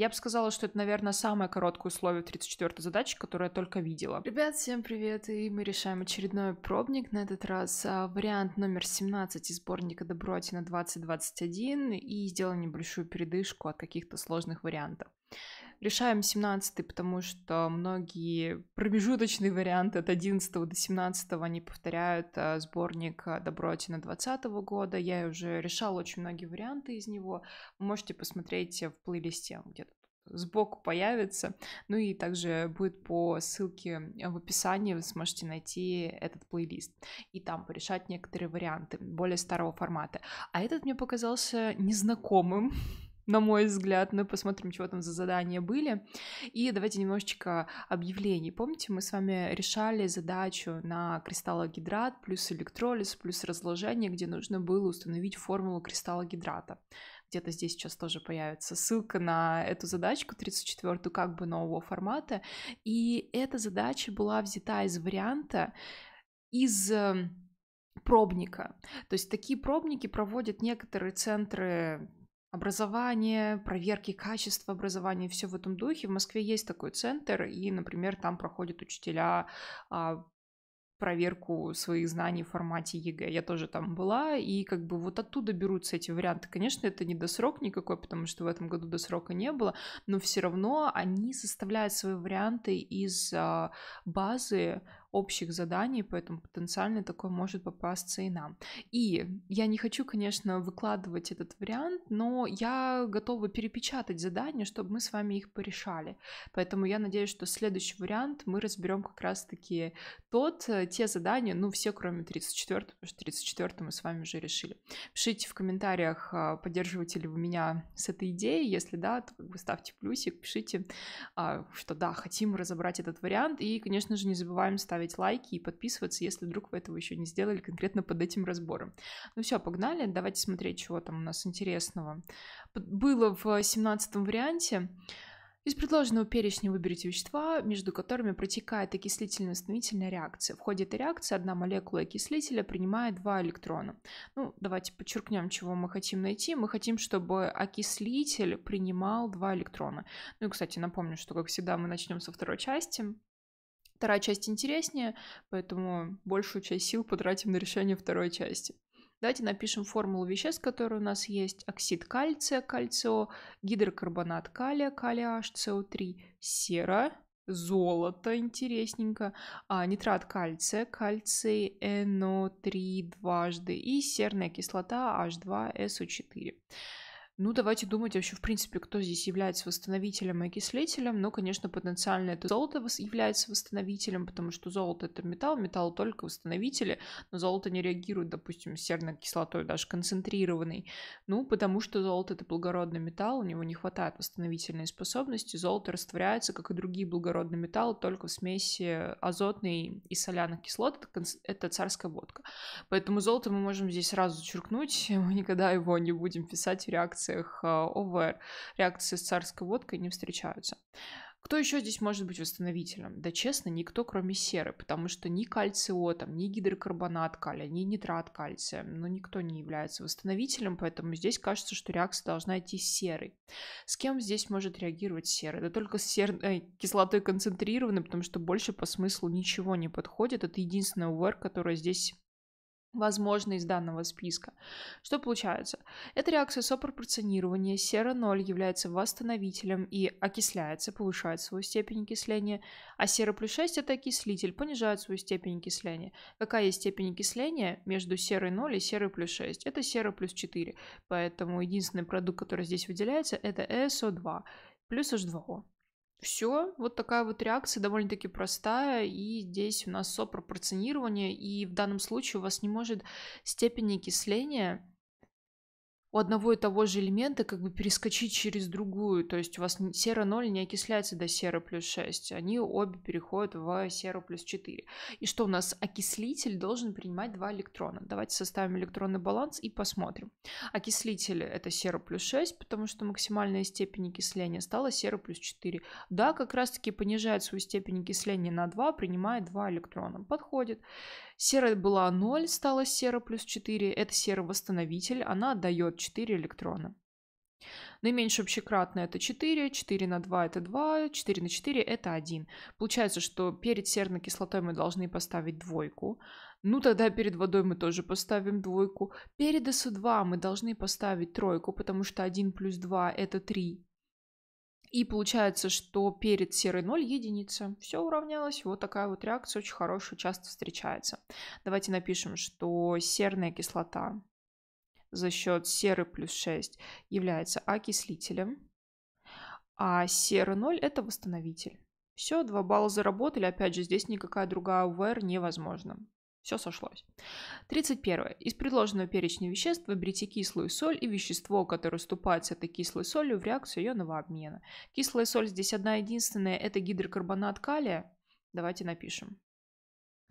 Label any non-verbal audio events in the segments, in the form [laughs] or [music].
Я бы сказала, что это, наверное, самое короткое условие 34-й задачи, которую я только видела. Ребят, всем привет, и мы решаем очередной пробник. На этот раз а, вариант номер 17 из сборника Добротина 2021 и сделаем небольшую передышку от каких-то сложных вариантов. Решаем 17 потому что многие промежуточные варианты от 11 до 17 они повторяют э, сборник э, Добротина 20 года. Я уже решала очень многие варианты из него. Вы можете посмотреть в плейлисте где-то сбоку появится. Ну и также будет по ссылке в описании, вы сможете найти этот плейлист и там порешать некоторые варианты более старого формата. А этот мне показался незнакомым, [laughs] на мой взгляд. Ну, посмотрим, чего там за задания были. И давайте немножечко объявлений. Помните, мы с вами решали задачу на кристаллогидрат плюс электролиз плюс разложение, где нужно было установить формулу кристаллогидрата где-то здесь сейчас тоже появится ссылка на эту задачку, 34-ю как бы нового формата. И эта задача была взята из варианта, из эм, пробника. То есть такие пробники проводят некоторые центры образование, проверки качества образования, все в этом духе. В Москве есть такой центр, и, например, там проходят учителя а, проверку своих знаний в формате ЕГЭ. Я тоже там была, и как бы вот оттуда берутся эти варианты. Конечно, это не досрок никакой, потому что в этом году досрока не было, но все равно они составляют свои варианты из а, базы общих заданий, поэтому потенциально такое может попасться и нам. И я не хочу, конечно, выкладывать этот вариант, но я готова перепечатать задания, чтобы мы с вами их порешали. Поэтому я надеюсь, что следующий вариант мы разберем как раз-таки тот, э, те задания, ну все, кроме 34, потому что 34 мы с вами уже решили. Пишите в комментариях, а, поддерживаете ли вы меня с этой идеей, если да, то как бы ставьте плюсик, пишите, а, что да, хотим разобрать этот вариант, и, конечно же, не забываем ставить ставить лайки и подписываться, если вдруг вы этого еще не сделали конкретно под этим разбором. Ну все, погнали, давайте смотреть, чего там у нас интересного. Было в 17 варианте. Из предложенного перечня выберите вещества, между которыми протекает окислительно-восстановительная реакция. В ходе этой реакции одна молекула окислителя принимает два электрона. Ну, давайте подчеркнем, чего мы хотим найти. Мы хотим, чтобы окислитель принимал два электрона. Ну и, кстати, напомню, что, как всегда, мы начнем со второй части. Вторая часть интереснее, поэтому большую часть сил потратим на решение второй части. Давайте напишем формулу веществ, которые у нас есть. Оксид кальция, кальцио, гидрокарбонат калия, калия HCO3, сера, золото, интересненько, а, нитрат кальция, кальций NO3 дважды и серная кислота H2SO4. Ну, давайте думать вообще, в принципе, кто здесь является восстановителем и окислителем. Ну, конечно, потенциально это золото является восстановителем, потому что золото — это металл, металл только восстановители, но золото не реагирует, допустим, с серной кислотой, даже концентрированной. Ну, потому что золото — это благородный металл, у него не хватает восстановительной способности, золото растворяется, как и другие благородные металлы, только в смеси азотной и соляных кислот, это царская водка. Поэтому золото мы можем здесь сразу зачеркнуть, [laughs] мы никогда его не будем писать в реакции реакциях ОВР, э, реакции с царской водкой не встречаются. Кто еще здесь может быть восстановителем? Да честно, никто, кроме серы, потому что ни кальциотом, ни гидрокарбонат калия, ни нитрат кальция, но ну, никто не является восстановителем, поэтому здесь кажется, что реакция должна идти с серой. С кем здесь может реагировать серый? Да только с сер... э, кислотой концентрированной, потому что больше по смыслу ничего не подходит. Это единственная УВР, которая здесь возможно из данного списка. Что получается? Эта реакция сопропорционирования сера-0 является восстановителем и окисляется, повышает свою степень окисления, а сера плюс 6 это окислитель, понижает свою степень окисления. Какая есть степень окисления между серой 0 и серой плюс 6? Это сера плюс 4, поэтому единственный продукт, который здесь выделяется, это SO2 плюс H2O. Все, вот такая вот реакция довольно-таки простая, и здесь у нас сопропорционирование, и в данном случае у вас не может степень окисления у одного и того же элемента как бы перескочить через другую. То есть у вас сера 0 не окисляется до сера плюс 6. Они обе переходят в серу плюс 4. И что у нас? Окислитель должен принимать два электрона. Давайте составим электронный баланс и посмотрим. Окислитель — это сера плюс 6, потому что максимальная степень окисления стала сера плюс 4. Да, как раз-таки понижает свою степень окисления на 2, принимает 2 электрона. Подходит. Серая была 0, стала сера плюс 4. Это серовосстановитель, она отдает 4 электрона. Наименьшее общекратное это 4, 4 на 2 это 2, 4 на 4 это 1. Получается, что перед серной кислотой мы должны поставить двойку. Ну тогда перед водой мы тоже поставим двойку. Перед СО2 мы должны поставить тройку, потому что 1 плюс 2 это 3. И получается, что перед серой 0 единица. Все уравнялось. Вот такая вот реакция очень хорошая, часто встречается. Давайте напишем, что серная кислота за счет серы плюс 6 является окислителем, а серый 0 это восстановитель. Все, 2 балла заработали. Опять же, здесь никакая другая УВР невозможна. Все сошлось. 31. Из предложенного перечня веществ выберите кислую соль и вещество, которое вступает с этой кислой солью в реакцию ионного обмена. Кислая соль здесь одна единственная, это гидрокарбонат калия. Давайте напишем.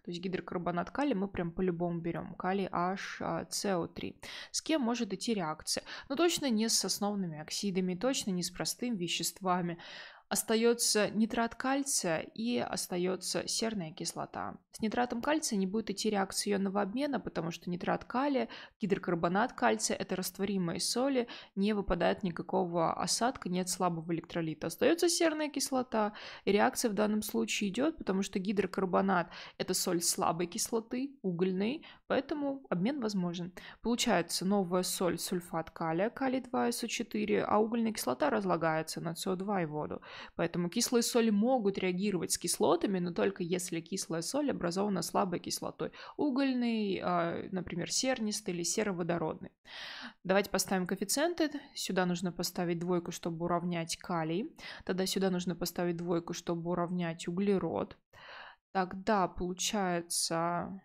То есть гидрокарбонат калия мы прям по-любому берем. Калий HCO3. А, с кем может идти реакция? Но ну, точно не с основными оксидами, точно не с простыми веществами остается нитрат кальция и остается серная кислота. С нитратом кальция не будет идти реакция ионного обмена, потому что нитрат калия, гидрокарбонат кальция – это растворимые соли, не выпадает никакого осадка, нет слабого электролита. Остается серная кислота, и реакция в данном случае идет, потому что гидрокарбонат – это соль слабой кислоты, угольной, поэтому обмен возможен. Получается новая соль сульфат калия, калий 2СО4, а угольная кислота разлагается на СО2 и воду. Поэтому кислые соли могут реагировать с кислотами, но только если кислая соль образована слабой кислотой. Угольный, а, например, сернистый или сероводородный. Давайте поставим коэффициенты. Сюда нужно поставить двойку, чтобы уравнять калий. Тогда сюда нужно поставить двойку, чтобы уравнять углерод. Тогда получается...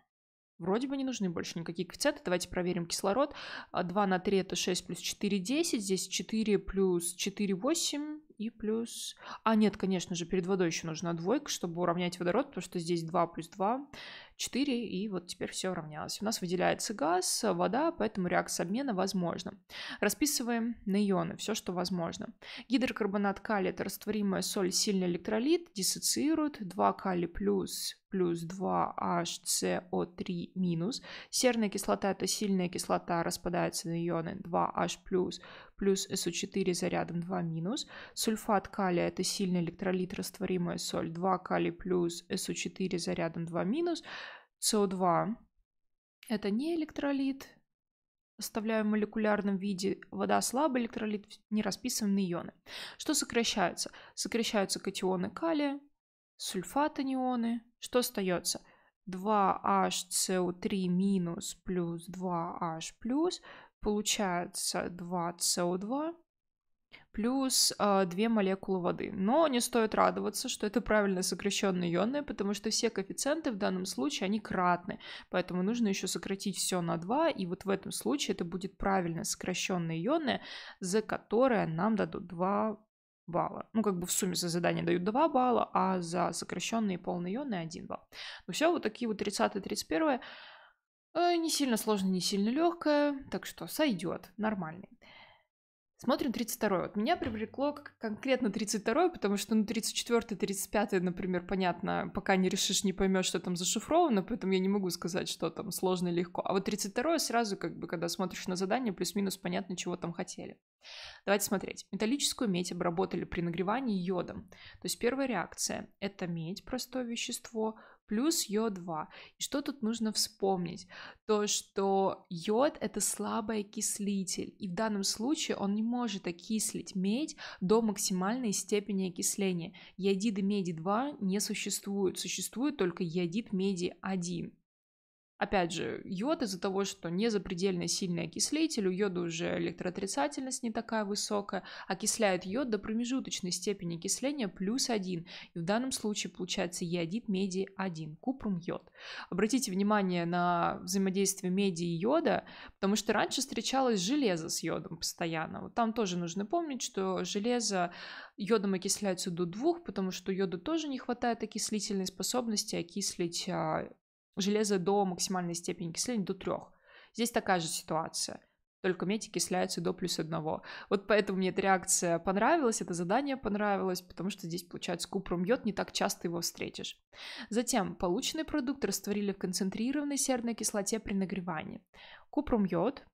Вроде бы не нужны больше никакие коэффициенты. Давайте проверим кислород. 2 а, на 3 это 6 плюс 4, 10. Здесь 4 плюс 4, 8 и плюс... А, нет, конечно же, перед водой еще нужна двойка, чтобы уравнять водород, потому что здесь 2 плюс 2. 4, и вот теперь все равнялось. У нас выделяется газ, вода, поэтому реакция обмена возможна. Расписываем на ионы, все, что возможно. Гидрокарбонат калия – это растворимая соль, сильный электролит, диссоциирует, 2 калий плюс плюс 2HCO3 минус. Серная кислота – это сильная кислота, распадается на ионы 2H плюс плюс СО4 зарядом 2 минус. Сульфат калия – это сильный электролит, растворимая соль 2 калий плюс СО4 зарядом 2 минус. СО2 – это не электролит, оставляем в молекулярном виде, вода слабый электролит, не расписанные ионы. Что сокращается? Сокращаются катионы калия, сульфатонионы. Что остается? 2HCO3 минус плюс 2H плюс, получается 2CO2 плюс э, а, 2 молекулы воды. Но не стоит радоваться, что это правильно сокращенные ионы, потому что все коэффициенты в данном случае, они кратны. Поэтому нужно еще сократить все на 2, и вот в этом случае это будет правильно сокращенные ионы, за которые нам дадут 2 балла. Ну, как бы в сумме за задание дают 2 балла, а за сокращенные полные ионы 1 балл. Ну все, вот такие вот 30-31. Э, не сильно сложно, не сильно легкое, так что сойдет, нормальный. Смотрим 32-й. Вот меня привлекло конкретно 32-й, потому что ну, 34-й, 35-й, например, понятно, пока не решишь, не поймешь, что там зашифровано, поэтому я не могу сказать, что там сложно и легко. А вот 32-й сразу, как бы, когда смотришь на задание, плюс-минус понятно, чего там хотели. Давайте смотреть. Металлическую медь обработали при нагревании йодом. То есть первая реакция — это медь, простое вещество, плюс йод-2. И что тут нужно вспомнить? То, что йод — это слабый окислитель, и в данном случае он не может окислить медь до максимальной степени окисления. Йодиды меди-2 не существует, существует только йодид меди-1. Опять же, йод из-за того, что не запредельно сильный окислитель, у йода уже электроотрицательность не такая высокая, окисляет йод до промежуточной степени окисления плюс 1. И в данном случае получается йодит меди 1, купрум йод. Обратите внимание на взаимодействие меди и йода, потому что раньше встречалось железо с йодом постоянно. Вот там тоже нужно помнить, что железо йодом окисляется до 2, потому что йоду тоже не хватает окислительной способности окислить а, железо до максимальной степени окисления, до трех. Здесь такая же ситуация только медь окисляется до плюс одного. Вот поэтому мне эта реакция понравилась, это задание понравилось, потому что здесь, получается, купрум йод, не так часто его встретишь. Затем полученный продукт растворили в концентрированной серной кислоте при нагревании. Купрум йод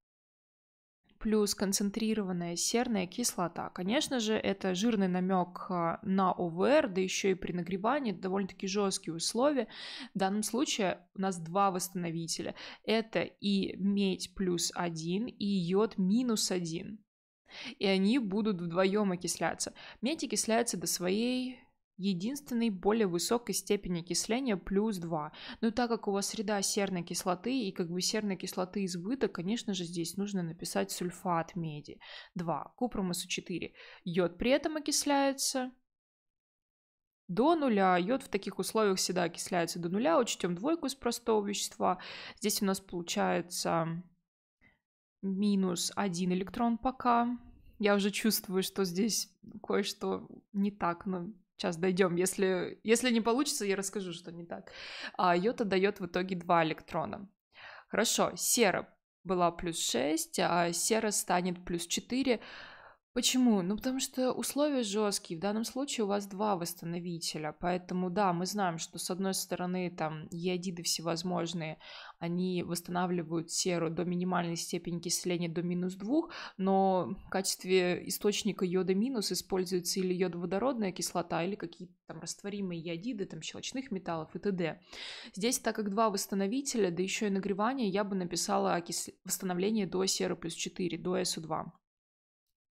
плюс концентрированная серная кислота. Конечно же, это жирный намек а, на ОВР, да еще и при нагревании довольно-таки жесткие условия. В данном случае у нас два восстановителя. Это и медь плюс один, и йод минус один, И они будут вдвоем окисляться. Медь окисляется до своей единственной более высокой степени окисления плюс 2. Но так как у вас среда серной кислоты и как бы серной кислоты избыток, конечно же здесь нужно написать сульфат меди 2, купромосу 4. Йод при этом окисляется до нуля. Йод в таких условиях всегда окисляется до нуля. Учтем двойку из простого вещества. Здесь у нас получается минус 1 электрон пока. Я уже чувствую, что здесь кое-что не так, но Сейчас дойдем. Если, если не получится, я расскажу, что не так. А йота дает в итоге два электрона. Хорошо, сера была плюс 6, а сера станет плюс 4. Почему? Ну, потому что условия жесткие. В данном случае у вас два восстановителя. Поэтому, да, мы знаем, что, с одной стороны, там, иодиды всевозможные, они восстанавливают серу до минимальной степени кисления, до минус двух, но в качестве источника йода минус используется или йодоводородная кислота, или какие-то там растворимые йодиды, там, щелочных металлов и т.д. Здесь, так как два восстановителя, да еще и нагревание, я бы написала окис... восстановление до серы плюс 4, до СУ2.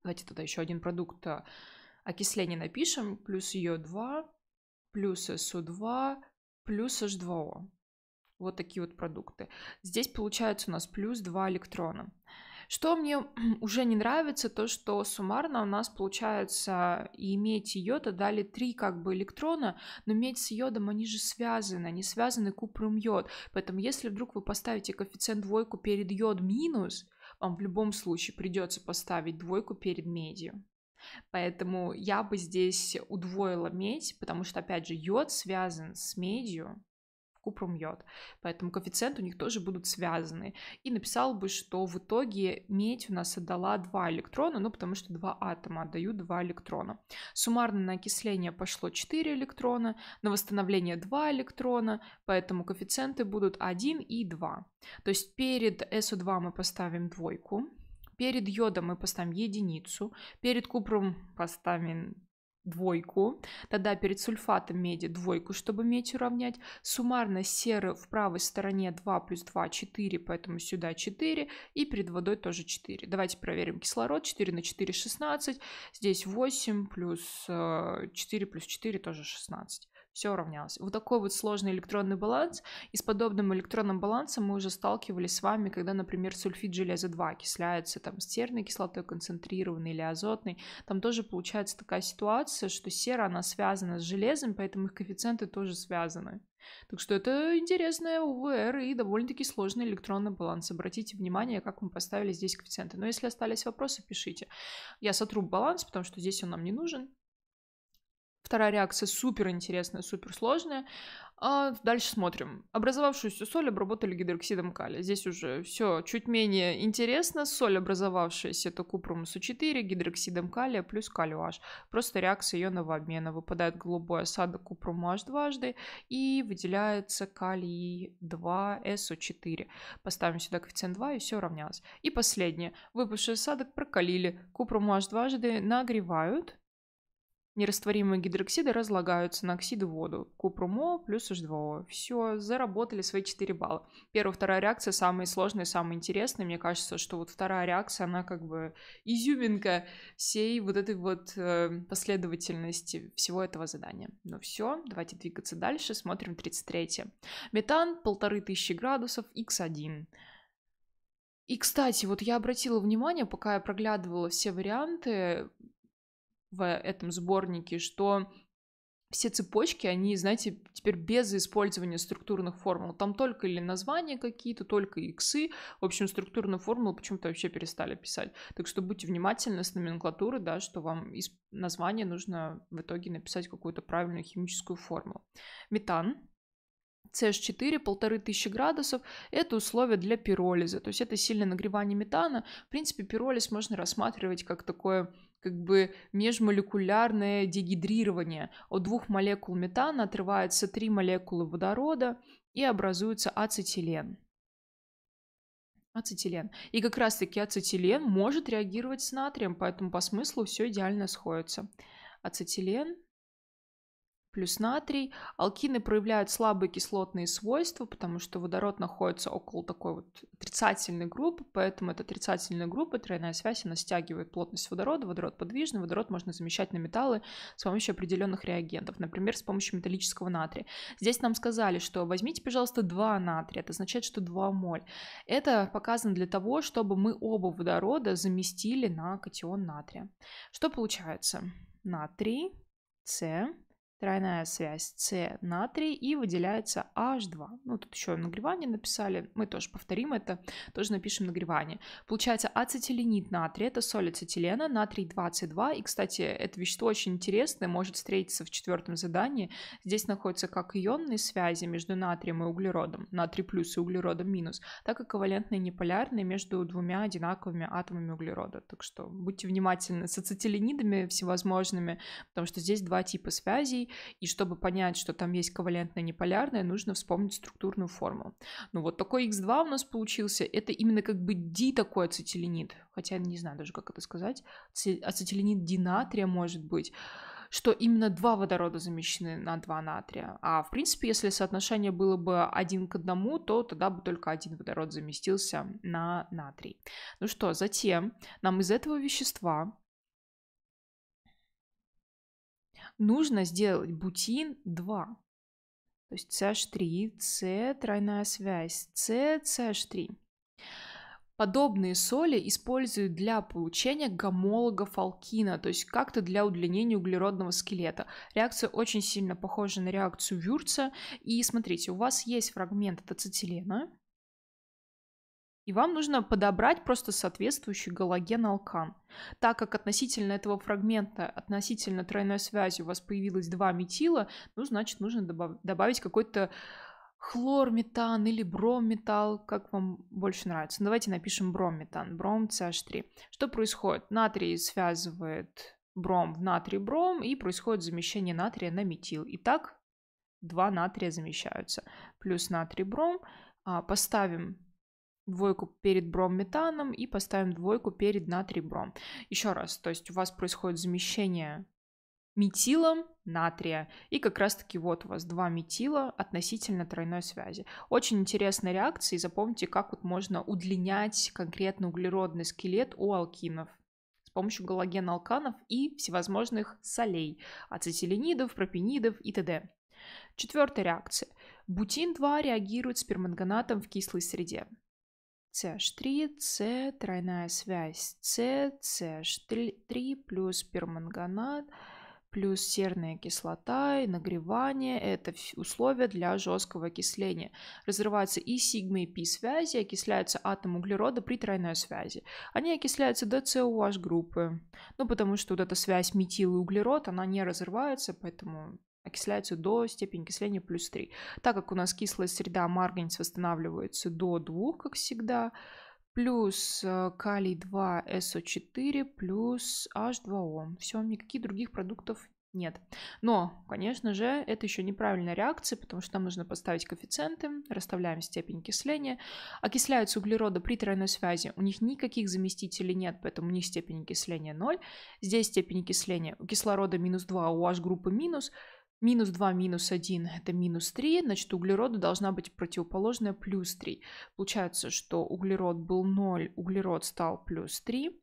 Давайте тогда еще один продукт э, окисления напишем. Плюс ЙО2, плюс СО2, плюс H2O. Вот такие вот продукты. Здесь получается у нас плюс 2 электрона. Что мне [clears throat] уже не нравится, то что суммарно у нас получается и медь и йода дали три как бы электрона, но медь с йодом, они же связаны, они связаны купром йод. Поэтому если вдруг вы поставите коэффициент двойку перед йод минус, вам в любом случае придется поставить двойку перед медью. Поэтому я бы здесь удвоила медь, потому что, опять же, йод связан с медью, Купрум Поэтому коэффициенты у них тоже будут связаны. И написал бы, что в итоге медь у нас отдала 2 электрона, ну потому что 2 атома отдают 2 электрона. Суммарно на окисление пошло 4 электрона, на восстановление 2 электрона, поэтому коэффициенты будут 1 и 2. То есть перед СО2 мы поставим двойку, перед йодом мы поставим единицу, перед купром поставим двойку, тогда перед сульфатом меди двойку, чтобы медь уравнять. Суммарно серы в правой стороне 2 плюс 2, 4, поэтому сюда 4, и перед водой тоже 4. Давайте проверим кислород. 4 на 4, 16. Здесь 8 плюс 4 э, плюс 4 тоже 16 все уравнялось. Вот такой вот сложный электронный баланс. И с подобным электронным балансом мы уже сталкивались с вами, когда, например, сульфид железа 2 окисляется там с серной кислотой концентрированной или азотной. Там тоже получается такая ситуация, что сера, она связана с железом, поэтому их коэффициенты тоже связаны. Так что это интересная УВР и довольно-таки сложный электронный баланс. Обратите внимание, как мы поставили здесь коэффициенты. Но если остались вопросы, пишите. Я сотру баланс, потому что здесь он нам не нужен. Вторая реакция супер интересная, супер сложная. А дальше смотрим. Образовавшуюся соль обработали гидроксидом калия. Здесь уже все чуть менее интересно. Соль, образовавшаяся, это купрумусу 4, гидроксидом калия плюс калию H. Просто реакция ионного обмена. Выпадает голубой осадок купруму H дважды и выделяется калий 2SO4. Поставим сюда коэффициент 2 и все уравнялось. И последнее. Выпавший осадок прокалили. Купруму H дважды нагревают Нерастворимые гидроксиды разлагаются на оксид и воду. Купрумо плюс H2O. Все, заработали свои 4 балла. Первая, вторая реакция самые сложные, самые интересные. Мне кажется, что вот вторая реакция, она как бы изюминка всей вот этой вот э, последовательности всего этого задания. Но ну все, давайте двигаться дальше. Смотрим 33. Метан 1500 градусов, X1. И, кстати, вот я обратила внимание, пока я проглядывала все варианты, в этом сборнике, что все цепочки, они, знаете, теперь без использования структурных формул. Там только или названия какие-то, только иксы. В общем, структурную формулу почему-то вообще перестали писать. Так что будьте внимательны с номенклатурой, да, что вам из названия нужно в итоге написать какую-то правильную химическую формулу. Метан CH4 тысячи градусов – это условия для пиролиза, то есть это сильное нагревание метана. В принципе, пиролиз можно рассматривать как такое как бы межмолекулярное дегидрирование. От двух молекул метана отрываются три молекулы водорода и образуется ацетилен. Ацетилен. И как раз-таки ацетилен может реагировать с натрием, поэтому по смыслу все идеально сходится. Ацетилен плюс натрий. Алкины проявляют слабые кислотные свойства, потому что водород находится около такой вот отрицательной группы, поэтому эта отрицательная группа, тройная связь, она стягивает плотность водорода, водород подвижный, водород можно замещать на металлы с помощью определенных реагентов, например, с помощью металлического натрия. Здесь нам сказали, что возьмите, пожалуйста, 2 натрия, это означает, что 2 моль. Это показано для того, чтобы мы оба водорода заместили на катион натрия. Что получается? Натрий, С, тройная связь С натрий и выделяется H2. Ну, тут еще нагревание написали, мы тоже повторим это, тоже напишем нагревание. Получается ацетиленид натрия, это соль ацетилена, натрий 22, и, кстати, это вещество очень интересное, может встретиться в четвертом задании. Здесь находятся как ионные связи между натрием и углеродом, натрий плюс и углеродом минус, так и ковалентные неполярные между двумя одинаковыми атомами углерода. Так что будьте внимательны с ацетиленидами всевозможными, потому что здесь два типа связей, и чтобы понять, что там есть ковалентное неполярное, нужно вспомнить структурную форму. Ну вот такой X2 у нас получился, это именно как бы ди такой ацетиленид, хотя я не знаю даже, как это сказать, ацетиленид динатрия может быть, что именно два водорода замещены на два натрия. А в принципе, если соотношение было бы один к одному, то тогда бы только один водород заместился на натрий. Ну что, затем нам из этого вещества нужно сделать бутин 2. То есть CH3, C, тройная связь, C, CH3. Подобные соли используют для получения гомологов алкина, то есть как-то для удлинения углеродного скелета. Реакция очень сильно похожа на реакцию Вюрца. И смотрите, у вас есть фрагмент ацетилена, и вам нужно подобрать просто соответствующий галоген-алкан. Так как относительно этого фрагмента, относительно тройной связи у вас появилось два метила, ну, значит, нужно добавить какой-то хлорметан или бромметал, как вам больше нравится. Ну, давайте напишем бромметан, бром CH3. Что происходит? Натрий связывает бром в натрий-бром, и происходит замещение натрия на метил. Итак, два натрия замещаются. Плюс натрий-бром. А, поставим двойку перед бром метаном и поставим двойку перед натрий-бром. Еще раз, то есть у вас происходит замещение метилом натрия. И как раз-таки вот у вас два метила относительно тройной связи. Очень интересная реакция, и запомните, как вот можно удлинять конкретно углеродный скелет у алкинов с помощью галогена алканов и всевозможных солей, ацетиленидов, пропинидов и т.д. Четвертая реакция. Бутин-2 реагирует с перманганатом в кислой среде. CH3, С, тройная связь С, CH3 плюс перманганат плюс серная кислота и нагревание – это условия для жесткого окисления. Разрываются и сигма, и пи связи, окисляются атом углерода при тройной связи. Они окисляются до COH группы, ну потому что вот эта связь метил и углерод, она не разрывается, поэтому окисляются до степени окисления плюс 3. Так как у нас кислая среда, марганец восстанавливается до 2, как всегда, плюс э, калий 2 СО4 плюс H2O. Все, никаких других продуктов нет. Но, конечно же, это еще неправильная реакция, потому что нам нужно поставить коэффициенты, расставляем степень окисления. Окисляются углерода при тройной связи, у них никаких заместителей нет, поэтому у них степень окисления 0. Здесь степень окисления у кислорода минус 2, у H-группы минус. Минус 2, минус 1 – это минус 3, значит, углероду должна быть противоположная плюс 3. Получается, что углерод был 0, углерод стал плюс 3.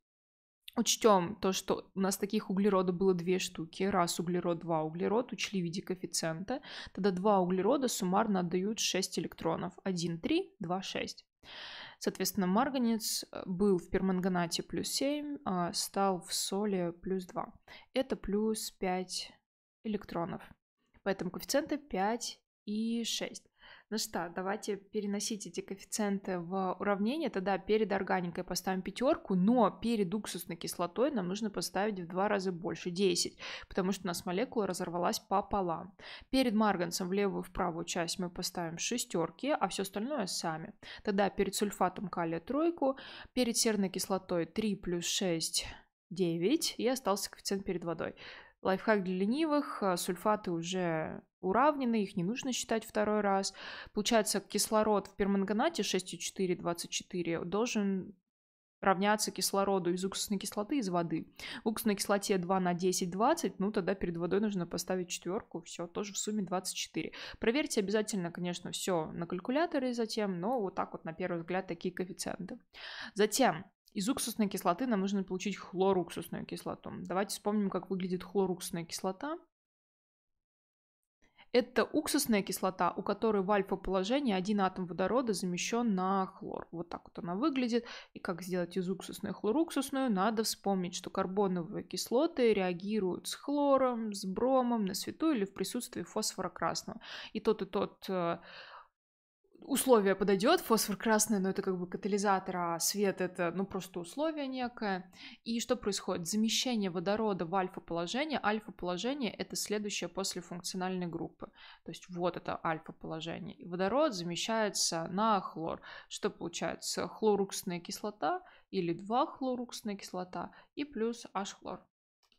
Учтем то, что у нас таких углеродов было две штуки. Раз углерод, два углерод, учли в виде коэффициента. Тогда два углерода суммарно отдают 6 электронов. 1, 3, 2, 6. Соответственно, марганец э, был в перманганате плюс 7, а стал в соли плюс 2. Это плюс 5 электронов. Поэтому коэффициенты 5 и 6. Ну что, давайте переносить эти коэффициенты в уравнение. Тогда перед органикой поставим пятерку, но перед уксусной кислотой нам нужно поставить в два раза больше, 10, потому что у нас молекула разорвалась пополам. Перед марганцем в левую и в правую часть мы поставим шестерки, а все остальное сами. Тогда перед сульфатом калия тройку, перед серной кислотой 3 плюс 6 9, и остался коэффициент перед водой. Лайфхак для ленивых, а, сульфаты уже уравнены, их не нужно считать второй раз. Получается, кислород в перманганате 6,4,24 должен равняться кислороду из уксусной кислоты из воды. В уксусной кислоте 2 на 10, 20, ну тогда перед водой нужно поставить четверку, все, тоже в сумме 24. Проверьте обязательно, конечно, все на калькуляторе затем, но вот так вот на первый взгляд такие коэффициенты. Затем из уксусной кислоты нам нужно получить хлоруксусную кислоту. Давайте вспомним, как выглядит хлоруксусная кислота. Это уксусная кислота, у которой в альфа-положении один атом водорода замещен на хлор. Вот так вот она выглядит. И как сделать из уксусной хлоруксусную, надо вспомнить, что карбоновые кислоты реагируют с хлором, с бромом, на свету или в присутствии фосфора красного. И тот, и тот э, условие подойдет, фосфор красный, но это как бы катализатор, а свет это, ну, просто условие некое. И что происходит? Замещение водорода в альфа-положение. Альфа-положение это следующее после функциональной группы. То есть вот это альфа-положение. И водород замещается на хлор. Что получается? Хлоруксная кислота или два хлоруксная кислота и плюс H-хлор.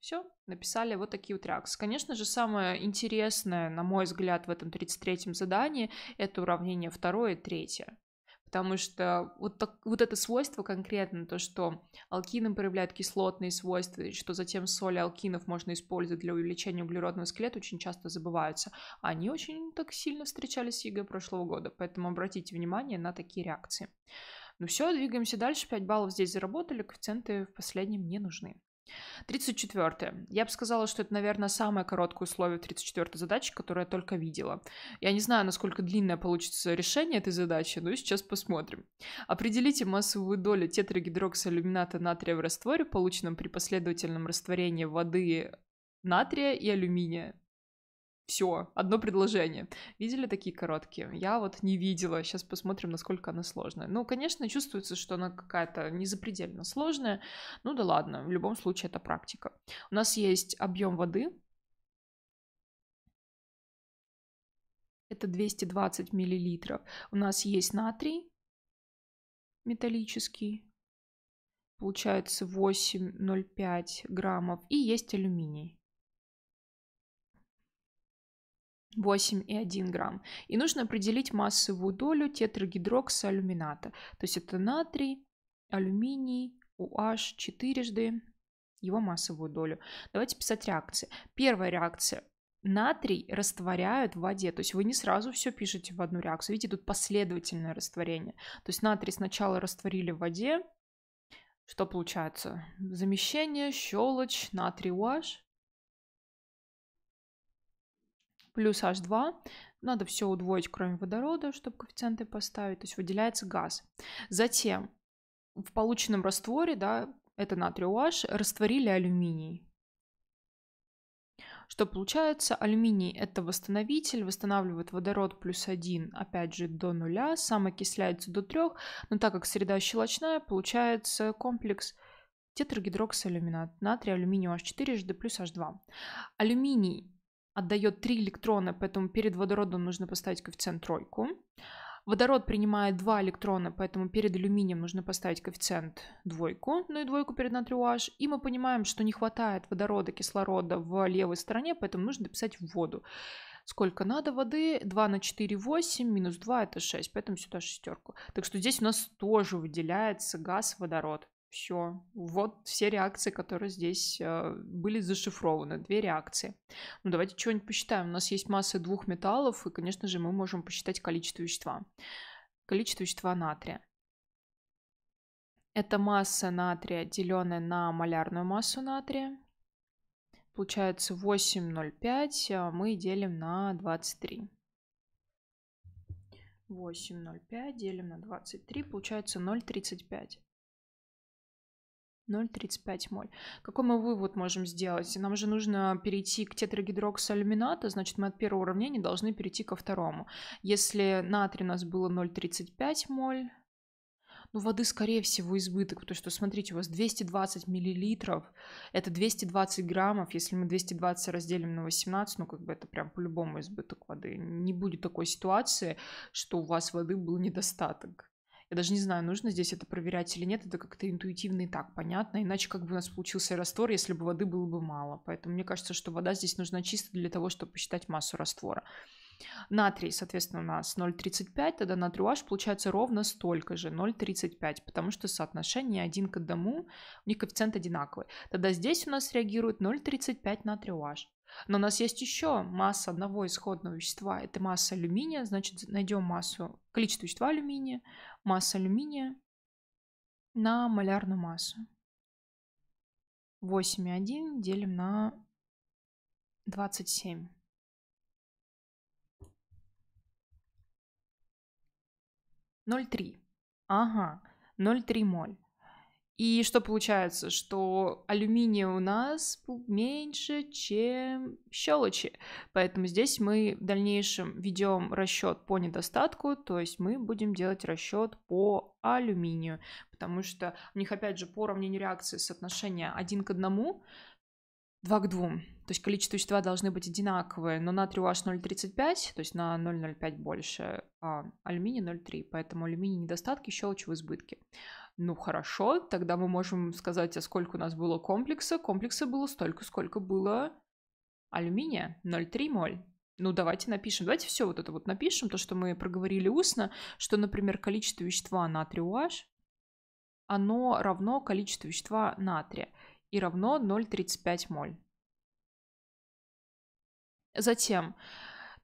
Все, написали вот такие вот реакции. Конечно же, самое интересное, на мой взгляд, в этом 33-м задании — это уравнение второе и третье потому что вот, так, вот это свойство конкретно, то, что алкины проявляют кислотные свойства, и что затем соли алкинов можно использовать для увеличения углеродного скелета, очень часто забываются. Они очень так сильно встречались с ЕГЭ прошлого года, поэтому обратите внимание на такие реакции. Ну все, двигаемся дальше, 5 баллов здесь заработали, коэффициенты в последнем не нужны. 34. Я бы сказала, что это, наверное, самое короткое условие 34 задачи, которую я только видела. Я не знаю, насколько длинное получится решение этой задачи, но сейчас посмотрим. Определите массовую долю тетрагидроксиалюмината натрия в растворе, полученном при последовательном растворении воды натрия и алюминия. Все, одно предложение. Видели такие короткие? Я вот не видела. Сейчас посмотрим, насколько она сложная. Ну, конечно, чувствуется, что она какая-то не запредельно сложная. Ну да ладно, в любом случае это практика. У нас есть объем воды. Это 220 миллилитров. У нас есть натрий металлический. Получается 8,05 граммов. И есть алюминий. 8,1 грамм. И нужно определить массовую долю тетрагидроксалюмината. То есть это натрий, алюминий, OH четырежды, его массовую долю. Давайте писать реакции. Первая реакция натрий растворяют в воде. То есть вы не сразу все пишете в одну реакцию. Видите, тут последовательное растворение. То есть натрий сначала растворили в воде. Что получается? Замещение, щелочь, натрий OH. плюс H2. Надо все удвоить, кроме водорода, чтобы коэффициенты поставить. То есть выделяется газ. Затем в полученном растворе, да, это натрий OH, растворили алюминий. Что получается? Алюминий – это восстановитель, восстанавливает водород плюс один, опять же, до нуля, сам окисляется до трех, но так как среда щелочная, получается комплекс тетрагидроксалюминат, натрий, алюминий OH4, HD плюс H2. Алюминий отдает 3 электрона, поэтому перед водородом нужно поставить коэффициент тройку. Водород принимает 2 электрона, поэтому перед алюминием нужно поставить коэффициент двойку, ну и двойку перед натриуаж. И мы понимаем, что не хватает водорода, кислорода в левой стороне, поэтому нужно дописать в воду. Сколько надо воды? 2 на 4 – 8, минус 2 – это 6, поэтому сюда шестерку. Так что здесь у нас тоже выделяется газ водород. Все. Вот все реакции, которые здесь э, были зашифрованы. Две реакции. Ну, давайте чего-нибудь посчитаем. У нас есть масса двух металлов, и, конечно же, мы можем посчитать количество вещества. Количество вещества натрия. Это масса натрия, деленная на малярную массу натрия. Получается 8,05 а мы делим на 23. 8,05 делим на 23, получается 0,35. 0,35 моль. Какой мы вывод можем сделать? Нам же нужно перейти к тетрагидроксоальминату, значит, мы от первого уравнения должны перейти ко второму. Если натрий у нас было 0,35 моль, ну, воды, скорее всего, избыток, потому что, смотрите, у вас 220 миллилитров, это 220 граммов, если мы 220 разделим на 18, ну, как бы это прям по-любому избыток воды. Не будет такой ситуации, что у вас воды был недостаток. Я даже не знаю, нужно здесь это проверять или нет. Это как-то интуитивно и так понятно. Иначе как бы у нас получился раствор, если бы воды было бы мало. Поэтому мне кажется, что вода здесь нужна чисто для того, чтобы посчитать массу раствора. Натрий, соответственно, у нас 0,35, тогда натрий OH получается ровно столько же, 0,35, потому что соотношение 1 к 1, у них коэффициент одинаковый. Тогда здесь у нас реагирует 0,35 натрий OH. Но у нас есть еще масса одного исходного вещества. Это масса алюминия. Значит, найдем массу, количество вещества алюминия, масса алюминия на малярную массу. 8,1 делим на 27. Ноль три. Ага, ноль три моль. И что получается? Что алюминия у нас меньше, чем щелочи. Поэтому здесь мы в дальнейшем ведем расчет по недостатку, то есть мы будем делать расчет по алюминию, потому что у них, опять же, по уравнению реакции соотношение 1 к 1, 2 к 2. То есть количество вещества должны быть одинаковые, но на 3H0,35, то есть на 0,05 больше, а алюминий 0,3, поэтому алюминий недостатки, щелочи в избытке ну хорошо, тогда мы можем сказать, а сколько у нас было комплекса. Комплекса было столько, сколько было алюминия, 0,3 моль. Ну, давайте напишем, давайте все вот это вот напишем, то, что мы проговорили устно, что, например, количество вещества натрия UH, оно равно количеству вещества натрия и равно 0,35 моль. Затем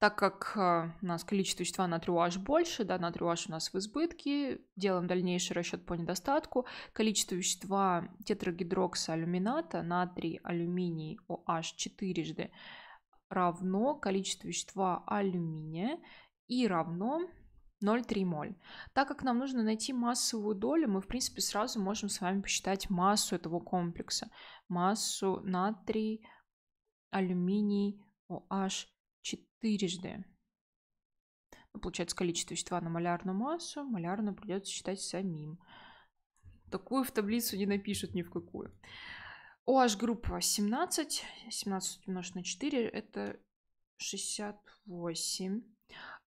так как а, у нас количество вещества на трюаж OH больше, да, на трюаж OH у нас в избытке, делаем дальнейший расчет по недостатку. Количество вещества тетрагидроксоалюмината, натрий, алюминий, OH четырежды равно количеству вещества алюминия и равно 0,3 моль. Так как нам нужно найти массовую долю, мы, в принципе, сразу можем с вами посчитать массу этого комплекса. Массу натрий, алюминий, OH четырежды. Ну, получается, количество вещества на малярную массу. Малярную придется считать самим. Такую в таблицу не напишут ни в какую. OH группа 17. 17 умножить на 4 это 68.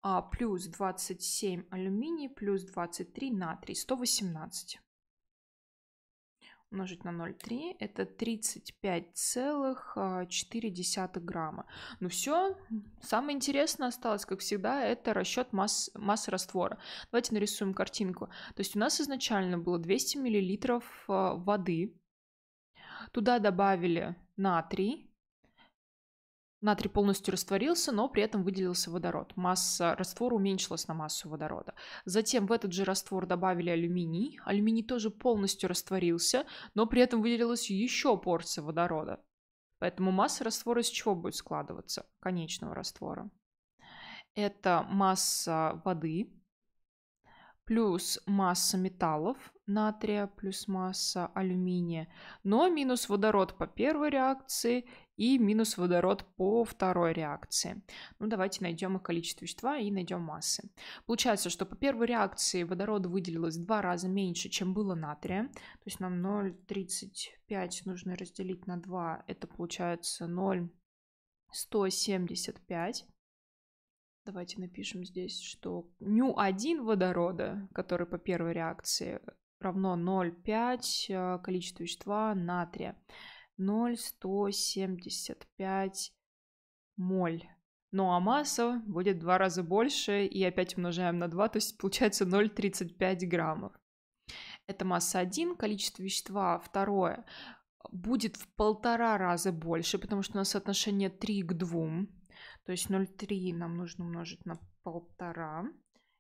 А, плюс 27 алюминий, плюс 23 натрий, 118 умножить на 0,3, это 35,4 грамма. Ну все, самое интересное осталось, как всегда, это расчет масс, массы раствора. Давайте нарисуем картинку. То есть у нас изначально было 200 миллилитров э, воды, туда добавили натрий, Натрий полностью растворился, но при этом выделился водород. Масса раствора уменьшилась на массу водорода. Затем в этот же раствор добавили алюминий. Алюминий тоже полностью растворился, но при этом выделилась еще порция водорода. Поэтому масса раствора из чего будет складываться? Конечного раствора. Это масса воды, плюс масса металлов, натрия плюс масса алюминия, но минус водород по первой реакции и минус водород по второй реакции. Ну, давайте найдем их количество вещества и найдем массы. Получается, что по первой реакции водорода выделилось в два раза меньше, чем было натрия. То есть нам 0,35 нужно разделить на 2, это получается 0,175. Давайте напишем здесь, что ню1 водорода, который по первой реакции равно 0,5 э, количество вещества натрия. 0,175 моль. Ну а масса будет в два раза больше, и опять умножаем на 2, то есть получается 0,35 граммов. Это масса 1, количество вещества второе будет в полтора раза больше, потому что у нас соотношение 3 к 2. То есть 0,3 нам нужно умножить на полтора.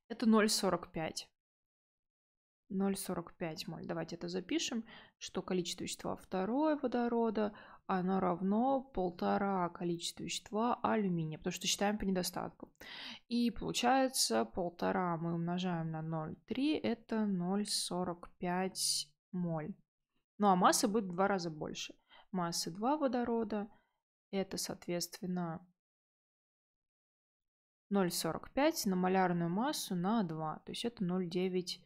Это 0,45. 0,45 моль. Давайте это запишем, что количество вещества второе водорода, оно равно полтора количества вещества алюминия, потому что считаем по недостатку. И получается полтора мы умножаем на 0,3, это 0,45 моль. Ну а масса будет в два раза больше. Масса 2 водорода, это соответственно 0,45 на малярную массу на 2, то есть это 0,9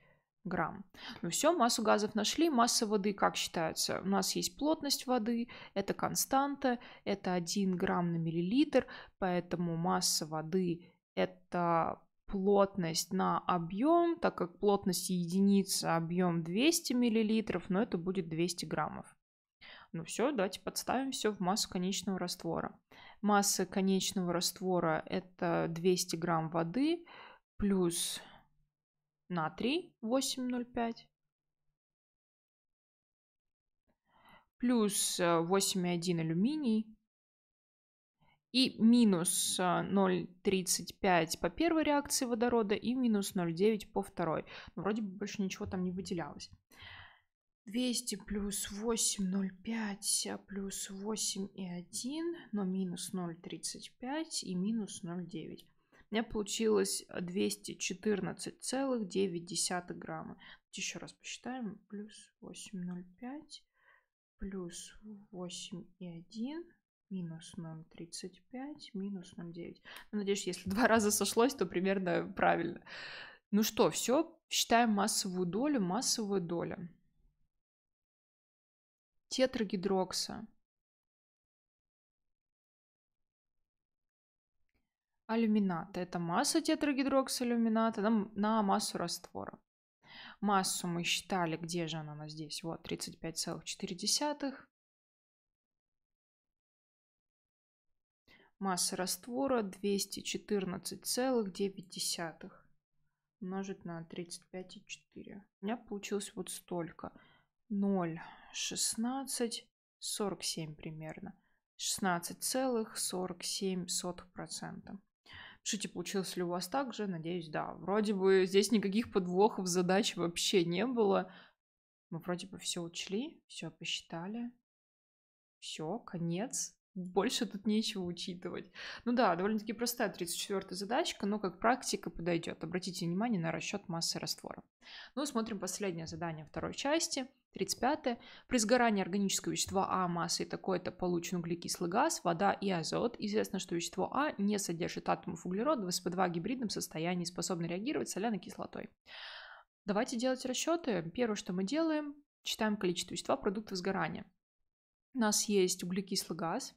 грамм. Ну все, массу газов нашли, масса воды как считается? У нас есть плотность воды, это константа, это 1 грамм на миллилитр, поэтому масса воды это плотность на объем, так как плотность единица, объем 200 миллилитров, но это будет 200 граммов. Ну все, давайте подставим все в массу конечного раствора. Масса конечного раствора это 200 грамм воды плюс натрий 8,05 плюс 8,1 э, алюминий и минус 0,35 э, по первой реакции водорода и минус 0,9 по второй. Ну, вроде бы больше ничего там не выделялось. 200 плюс 8,05 плюс 8,1, но минус 0,35 и минус 0,9. У меня получилось 214,9 грамма. Еще раз посчитаем. Плюс 8,05 плюс 8,1 минус 0,35 минус 0,9. Ну, надеюсь, если [laughs] два раза сошлось, то примерно правильно. Ну что, все, считаем массовую долю, массовая доля тетрагидрокса. Алюмината. Это масса тетрагидроксалюмината на, на массу раствора. Массу мы считали, где же она у нас здесь? Вот, 35,4. Масса раствора 214,9 умножить на 35,4. У меня получилось вот столько. 0, 16, 47 примерно. 16,47%. Пишите, получилось ли у вас так же? Надеюсь, да. Вроде бы здесь никаких подвохов задач вообще не было. Мы вроде бы все учли, все посчитали. Все, конец. Больше тут нечего учитывать. Ну да, довольно-таки простая 34-я задачка, но как практика подойдет. Обратите внимание на расчет массы раствора. Ну, смотрим последнее задание второй части. 35. При сгорании органического вещества А массой такой-то получен углекислый газ, вода и азот. Известно, что вещество А не содержит атомов углерода в СП2 гибридном состоянии, способно реагировать с соляной кислотой. Давайте делать расчеты. Первое, что мы делаем, читаем количество вещества продуктов сгорания. У нас есть углекислый газ,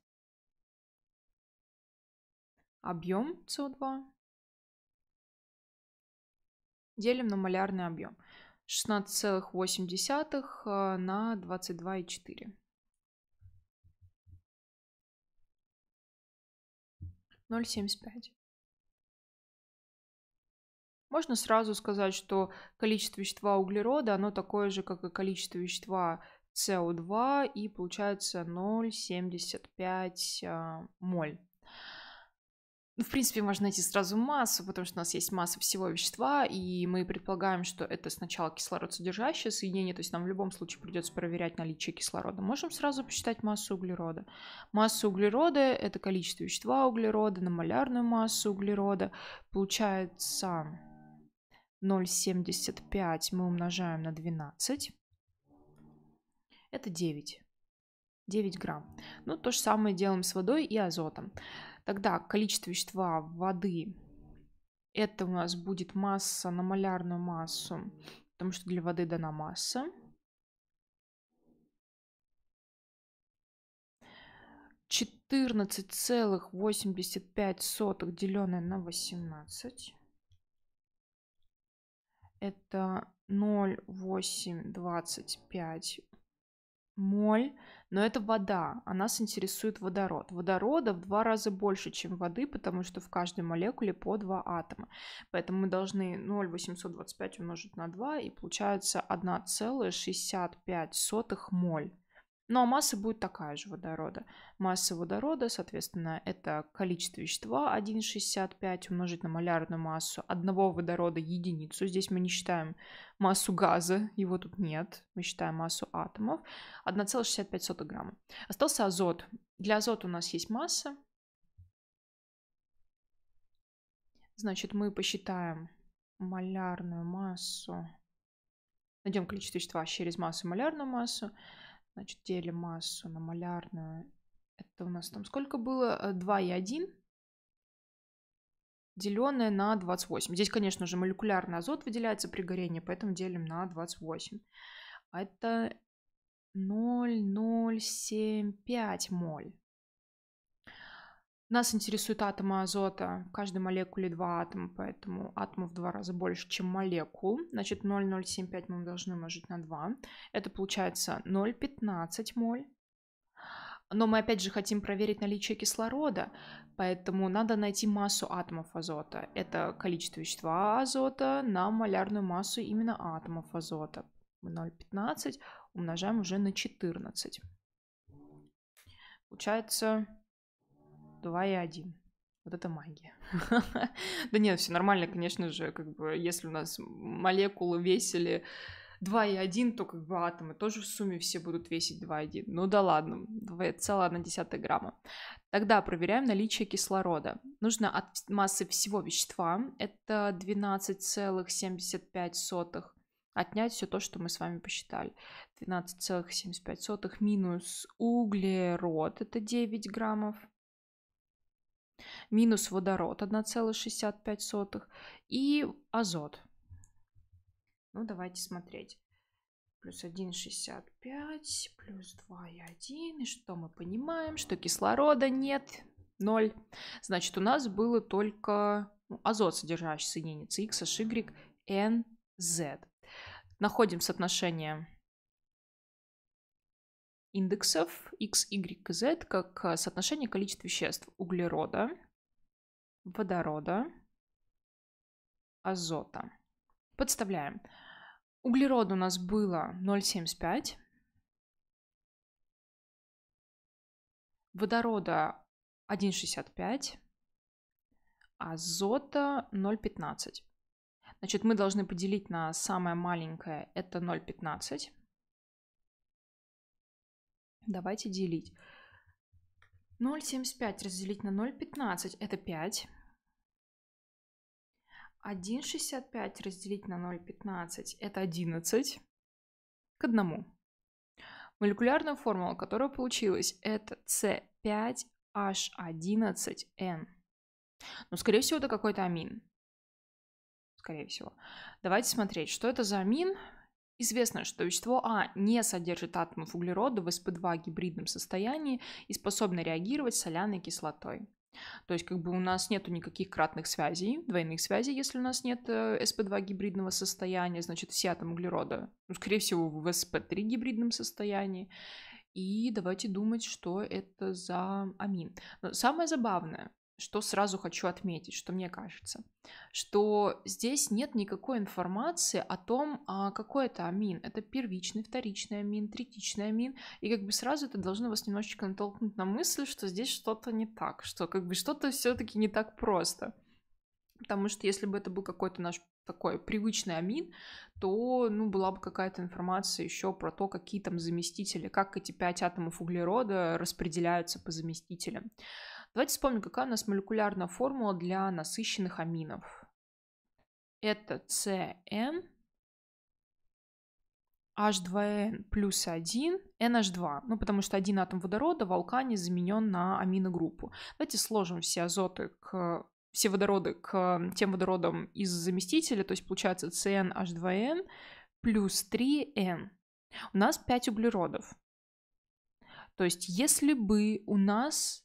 объем СО2, делим на малярный объем – 16,8 э, на 22,4. Ноль семьдесят пять. Можно сразу сказать, что количество вещества углерода, оно такое же, как и количество вещества СО2, и получается 0,75 э, моль в принципе, можно найти сразу массу, потому что у нас есть масса всего вещества, и мы предполагаем, что это сначала кислород содержащее соединение, то есть нам в любом случае придется проверять наличие кислорода. Можем сразу посчитать массу углерода. Масса углерода — это количество вещества углерода на малярную массу углерода. Получается 0,75 мы умножаем на 12. Это 9. 9 грамм. Ну, то же самое делаем с водой и азотом. Тогда количество вещества воды это у нас будет масса на малярную массу, потому что для воды дана масса. Четырнадцать целых восемьдесят пять сотых деленное на восемнадцать. Это ноль восемь двадцать пять моль, но это вода, а нас интересует водород. Водорода в два раза больше, чем воды, потому что в каждой молекуле по два атома. Поэтому мы должны 0,825 умножить на 2, и получается 1,65 моль. Ну а масса будет такая же водорода. Масса водорода, соответственно, это количество вещества 1,65 умножить на малярную массу одного водорода единицу. Здесь мы не считаем массу газа, его тут нет. Мы считаем массу атомов. 1,65 грамма. Остался азот. Для азота у нас есть масса. Значит, мы посчитаем малярную массу. Найдем количество вещества через массу и малярную массу. Значит, делим массу на малярную. Это у нас там сколько было? 2 э, и 1 деленное на 28. Здесь, конечно же, молекулярный азот выделяется при горении, поэтому делим на 28. А это 0,075 моль. Нас интересуют атомы азота. В каждой молекуле два атома, поэтому атомов в два раза больше, чем молекул. Значит, 0,075 мы должны умножить на 2. Это получается 0,15 моль. Но мы опять же хотим проверить наличие кислорода, поэтому надо найти массу атомов азота. Это количество вещества азота на малярную массу именно атомов азота. 0,15 умножаем уже на 14. Получается 2 и 1. Вот это магия. [laughs] да нет, все нормально, конечно же, как бы, если у нас молекулы весили 2 и 1, то как бы атомы тоже в сумме все будут весить 2 и 1. Ну да ладно, 2,1 грамма. Тогда проверяем наличие кислорода. Нужно от массы всего вещества, это 12,75, отнять все то, что мы с вами посчитали. 12,75 минус углерод, это 9 граммов минус водород 1,65 и азот. Ну, давайте смотреть. Плюс 1,65, плюс 2,1. И что мы понимаем? Что кислорода нет, 0. Значит, у нас было только ну, азот, содержащий соединение CX, HY, N, Z. Находим соотношение индексов X, Y, Z как а, соотношение количества веществ углерода, водорода, азота. Подставляем. Углерода у нас было 0,75. Водорода 1,65. Азота 0,15. Значит, мы должны поделить на самое маленькое, это 0,15. Давайте делить. 0,75 разделить на 0,15 это 5. 1,65 разделить на 0,15 это 11 к 1. Молекулярная формула, которая получилась, это C5H11N. Ну, скорее всего, это какой-то амин. Скорее всего. Давайте смотреть, что это за амин. Известно, что вещество А не содержит атомов углерода в СП2 гибридном состоянии и способно реагировать с соляной кислотой. То есть как бы у нас нет никаких кратных связей, двойных связей, если у нас нет э, СП2 гибридного состояния, значит все атомы углерода, ну, скорее всего, в СП3 гибридном состоянии. И давайте думать, что это за амин. Но самое забавное, что сразу хочу отметить, что мне кажется, что здесь нет никакой информации о том, а, какой это амин. Это первичный, вторичный амин, третичный амин. И как бы сразу это должно вас немножечко натолкнуть на мысль, что здесь что-то не так, что как бы что-то все-таки не так просто. Потому что если бы это был какой-то наш такой привычный амин, то ну, была бы какая-то информация еще про то, какие там заместители, как эти пять атомов углерода распределяются по заместителям. Давайте вспомним, какая у нас молекулярная формула для насыщенных аминов. Это CN H2N плюс 1, NH2. Ну, потому что один атом водорода в алкане заменен на аминогруппу. Давайте сложим все азоты к все водороды к тем водородам из заместителя, то есть получается CnH2n плюс 3n. У нас 5 углеродов. То есть если бы у нас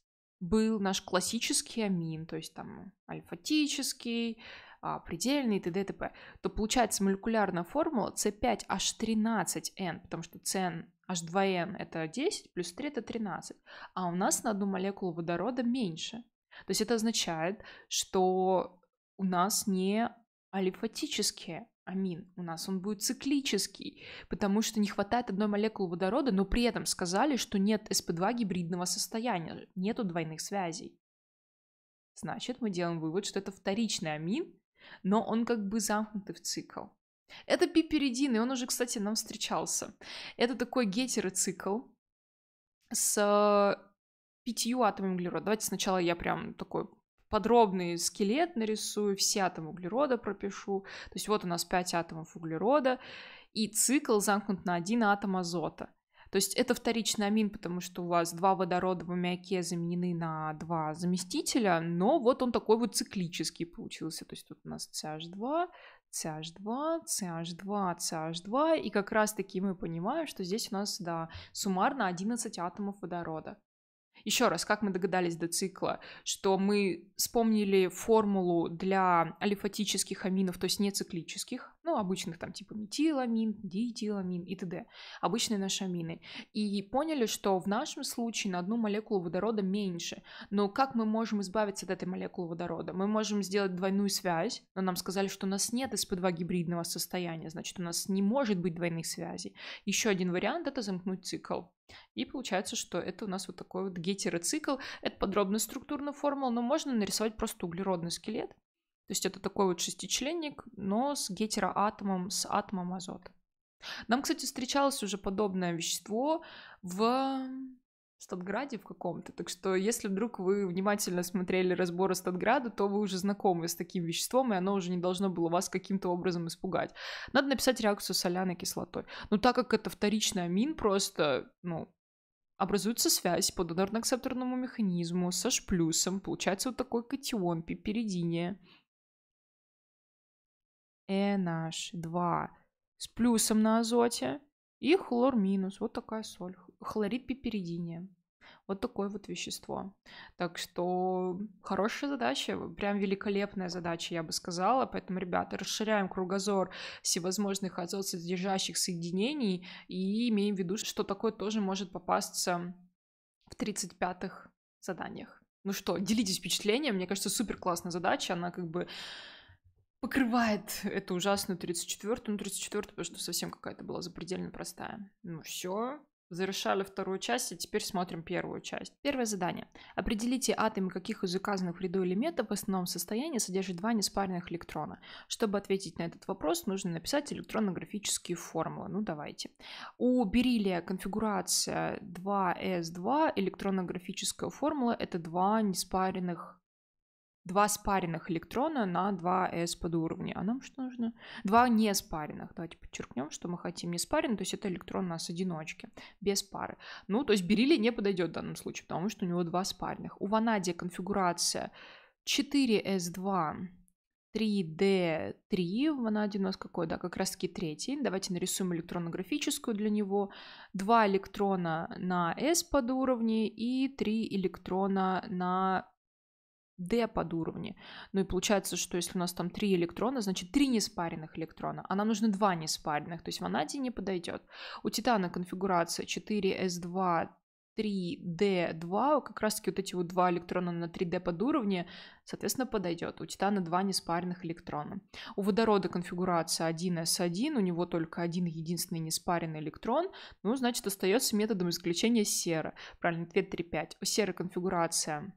был наш классический амин, то есть там альфатический, а, предельный и т.д. и т.п., то получается молекулярная формула C5H13N, потому что CN H2N это 10, плюс 3 это 13, а у нас на одну молекулу водорода меньше. То есть это означает, что у нас не алифатические амин у нас, он будет циклический, потому что не хватает одной молекулы водорода, но при этом сказали, что нет sp2 гибридного состояния, нету двойных связей. Значит, мы делаем вывод, что это вторичный амин, но он как бы замкнутый в цикл. Это пиперидин, и он уже, кстати, нам встречался. Это такой гетероцикл с э, пятью атомами углерода. Давайте сначала я прям такой подробный скелет нарисую, все атомы углерода пропишу. То есть вот у нас 5 атомов углерода, и цикл замкнут на один атом азота. То есть это вторичный амин, потому что у вас два водорода в аммиаке заменены на два заместителя, но вот он такой вот циклический получился. То есть тут у нас CH2, CH2, CH2, CH2, и как раз-таки мы понимаем, что здесь у нас, да, суммарно 11 атомов водорода. Еще раз, как мы догадались до цикла, что мы вспомнили формулу для алифатических аминов, то есть не циклических, ну, обычных там типа метиламин, диэтиламин и т.д., обычные наши амины, и поняли, что в нашем случае на одну молекулу водорода меньше. Но как мы можем избавиться от этой молекулы водорода? Мы можем сделать двойную связь, но нам сказали, что у нас нет СП2 гибридного состояния, значит, у нас не может быть двойных связей. Еще один вариант — это замкнуть цикл. И получается, что это у нас вот такой вот гетероцикл. Это подробная структурная формула, но можно нарисовать просто углеродный скелет, то есть это такой вот шестичленник, но с гетероатомом, с атомом азота. Нам, кстати, встречалось уже подобное вещество в Статграде в каком-то. Так что, если вдруг вы внимательно смотрели разборы Статграда, то вы уже знакомы с таким веществом, и оно уже не должно было вас каким-то образом испугать. Надо написать реакцию с соляной кислотой. Но так как это вторичный амин, просто, ну, образуется связь по донорно-акцепторному механизму со H+, получается вот такой катион, пиперидиния. NH2 э с плюсом на азоте и хлор минус. Вот такая соль. Хлорид пиперидиния. Вот такое вот вещество. Так что хорошая задача, прям великолепная задача, я бы сказала. Поэтому, ребята, расширяем кругозор всевозможных азот содержащих соединений и имеем в виду, что такое тоже может попасться в 35-х заданиях. Ну что, делитесь впечатлением. Мне кажется, супер классная задача. Она как бы покрывает эту ужасную 34-ю, ну 34-ю, потому что совсем какая-то была запредельно простая. Ну все, Завершали вторую часть, и теперь смотрим первую часть. Первое задание. Определите атомы каких из указанных в ряду элементов в основном состоянии содержит два неспаренных электрона. Чтобы ответить на этот вопрос, нужно написать электронно-графические формулы. Ну, давайте. У бериллия конфигурация 2s2, электронно-графическая формула — это два неспаренных два спаренных электрона на 2s подуровня. А нам что нужно? Два не спаренных. Давайте подчеркнем, что мы хотим не спаренных, то есть это электрон у нас одиночки, без пары. Ну, то есть бериллий не подойдет в данном случае, потому что у него два спаренных. У ванадия конфигурация 4s2, 3D3, ванаде у нас какой, да, как раз таки третий. Давайте нарисуем электронно-графическую для него. Два электрона на s подуровне и три электрона на D под уровни. Ну и получается, что если у нас там три электрона, значит три неспаренных электрона, а нам нужно два неспаренных, то есть ванадий не подойдет. У титана конфигурация 4s2, 3D2, как раз-таки вот эти вот два электрона на 3D под уровни, соответственно, подойдет. У титана два неспаренных электрона. У водорода конфигурация 1s1, у него только один единственный неспаренный электрон, ну, значит, остается методом исключения сера. Правильно, ответ 3,5. У серы конфигурация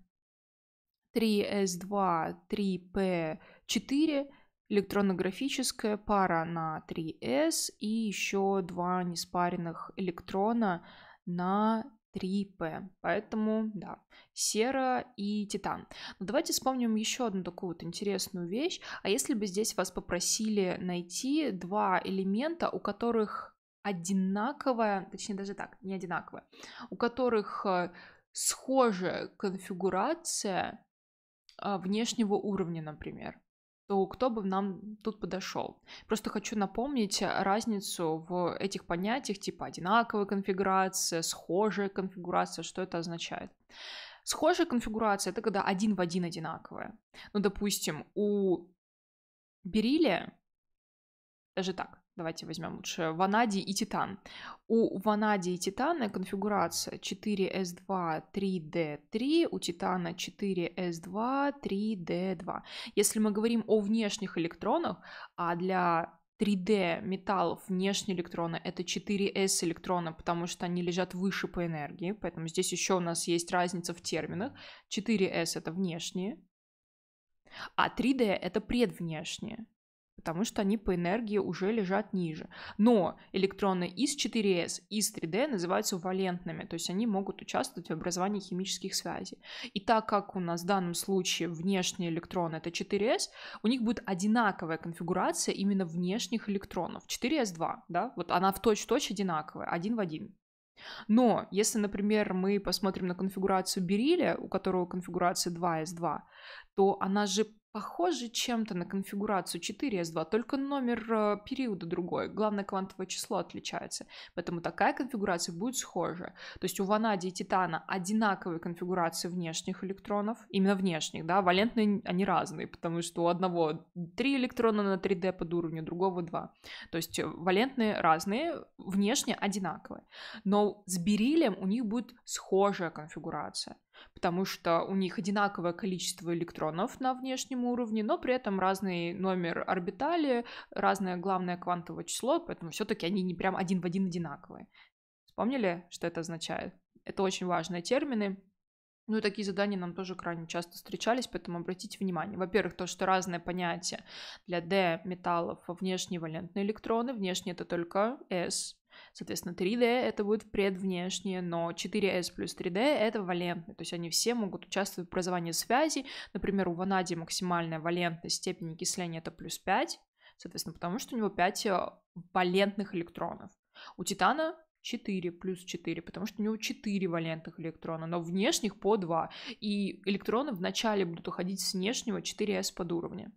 3s2, 3p4, электронно-графическая пара на 3s и еще два неспаренных электрона на 3P. Поэтому, да, сера и титан. Но давайте вспомним еще одну такую вот интересную вещь. А если бы здесь вас попросили найти два элемента, у которых одинаковая, точнее даже так, не одинаковая, у которых э, схожая конфигурация а, внешнего уровня, например, то кто бы нам тут подошел. Просто хочу напомнить разницу в этих понятиях типа одинаковая конфигурация, схожая конфигурация, что это означает. Схожая конфигурация — это когда один в один одинаковая. Ну, допустим, у берилия даже так, давайте возьмем лучше ванадий и титан. У ванадия и титана конфигурация 4s2, 3d3, у титана 4s2, 3d2. Если мы говорим о внешних электронах, а для 3D металлов внешние электроны это 4s электроны, потому что они лежат выше по энергии, поэтому здесь еще у нас есть разница в терминах. 4s это внешние, а 3D это предвнешние потому что они по энергии уже лежат ниже. Но электроны из 4С, из 3D называются валентными, то есть они могут участвовать в образовании химических связей. И так как у нас в данном случае внешний электрон это 4С, у них будет одинаковая конфигурация именно внешних электронов. 4С2, да, вот она в точь-в-точь -точь одинаковая, один в один. Но если, например, мы посмотрим на конфигурацию берилия, у которого конфигурация 2s2, то она же похоже чем-то на конфигурацию 4s2, только номер э, периода другой. Главное, квантовое число отличается. Поэтому такая конфигурация будет схожа. То есть у ванадия и титана одинаковые конфигурации внешних электронов, именно внешних, да, валентные они разные, потому что у одного 3 электрона на 3D под уровнем, у другого 2. То есть э, валентные разные, внешне одинаковые. Но с бериллием у них будет схожая конфигурация потому что у них одинаковое количество электронов на внешнем уровне, но при этом разный номер орбитали, разное главное квантовое число, поэтому все-таки они не прям один в один одинаковые. Вспомнили, что это означает? Это очень важные термины, ну и такие задания нам тоже крайне часто встречались, поэтому обратите внимание. Во-первых, то, что разные понятия для D металлов внешние валентные электроны, внешние это только S, Соответственно, 3D это будет предвнешнее, но 4S плюс 3D это валентные, то есть они все могут участвовать в образовании связей. Например, у ванадия максимальная валентность степени окисления это плюс 5, соответственно, потому что у него 5 э, валентных электронов. У титана 4 плюс 4, потому что у него 4 валентных электрона, но внешних по 2. И электроны вначале будут уходить с внешнего 4s под уровня.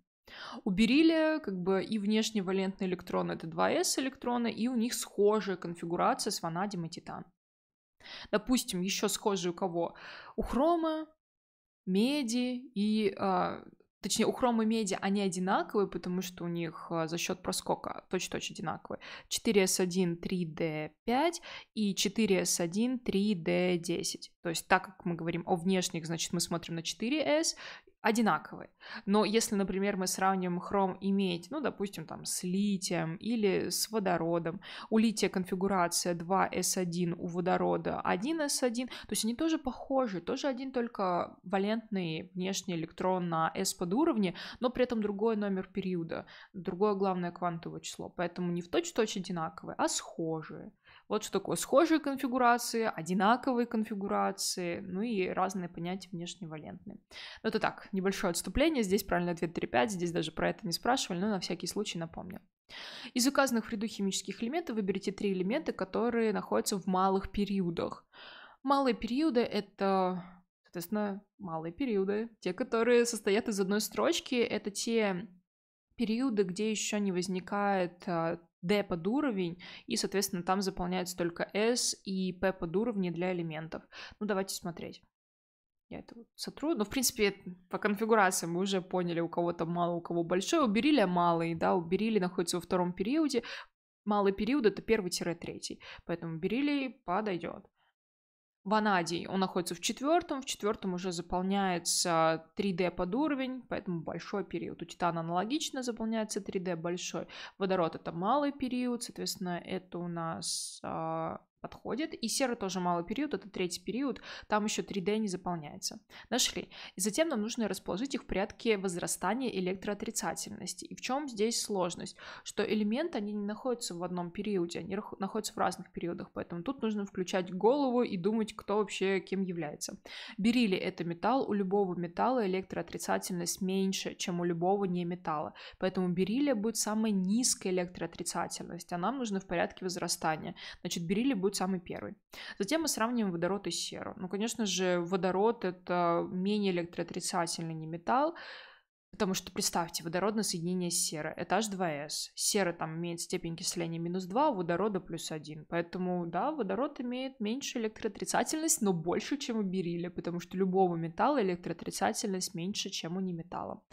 У бериллия как бы и внешне валентные электроны — это 2s электроны, и у них схожая конфигурация с ванадием и титан. Допустим, еще схожие у кого? У хрома, меди и... Э, точнее, у хрома и меди они одинаковые, потому что у них а, за счет проскока точь-точь одинаковые. 4s1, 3d5 и 4s1, 3d10. То есть так как мы говорим о внешних, значит, мы смотрим на 4s, одинаковые. Но если, например, мы сравним хром и медь, ну, допустим, там с литием или с водородом, у лития конфигурация 2s1, у водорода 1s1, то есть они тоже похожи, тоже один только валентный внешний электрон на s подуровне, но при этом другой номер периода, другое главное квантовое число, поэтому не в точь в -точь одинаковые, а схожие. Вот что такое схожие конфигурации, одинаковые конфигурации, ну и разные понятия внешневалентные. Но ну, это так, небольшое отступление. Здесь правильный ответ 5. здесь даже про это не спрашивали, но на всякий случай напомню. Из указанных в ряду химических элементов выберите три элемента, которые находятся в малых периодах. Малые периоды — это, соответственно, малые периоды. Те, которые состоят из одной строчки, это те периоды, где еще не возникает а, D под уровень, и, соответственно, там заполняется только S и P под уровни для элементов. Ну, давайте смотреть. Я это вот сотру. Ну, в принципе, по конфигурации мы уже поняли, у кого там мало, у кого большой. Уберили малый, да, уберили, находится во втором периоде. Малый период — это первый-третий, поэтому берили подойдет. Ванадий, он находится в четвертом, в четвертом уже заполняется 3D под уровень, поэтому большой период. У Титана аналогично заполняется 3D большой. Водород это малый период, соответственно, это у нас а, подходит. И серый тоже малый период, это третий период, там еще 3D не заполняется. Нашли. И затем нам нужно расположить их в порядке возрастания электроотрицательности. И в чем здесь сложность? Что элементы, они не находятся в одном периоде, они находятся в разных периодах, поэтому тут нужно включать голову и думать, кто вообще кем является. Берили это металл, у любого металла электроотрицательность меньше, чем у любого не металла, поэтому бериллия будет самая низкая электроотрицательность, а нам нужно в порядке возрастания. Значит, бериллия будет будет самый первый. Затем мы сравниваем водород и серу. Ну, конечно же, водород — это менее электроотрицательный не металл, Потому что, представьте, водородное соединение серы, это H2S. Сера там имеет степень кисления минус 2, а водорода плюс 1. Поэтому, да, водород имеет меньше электроотрицательность, но больше, чем у берилия, потому что любого металла электроотрицательность меньше, чем у неметалла.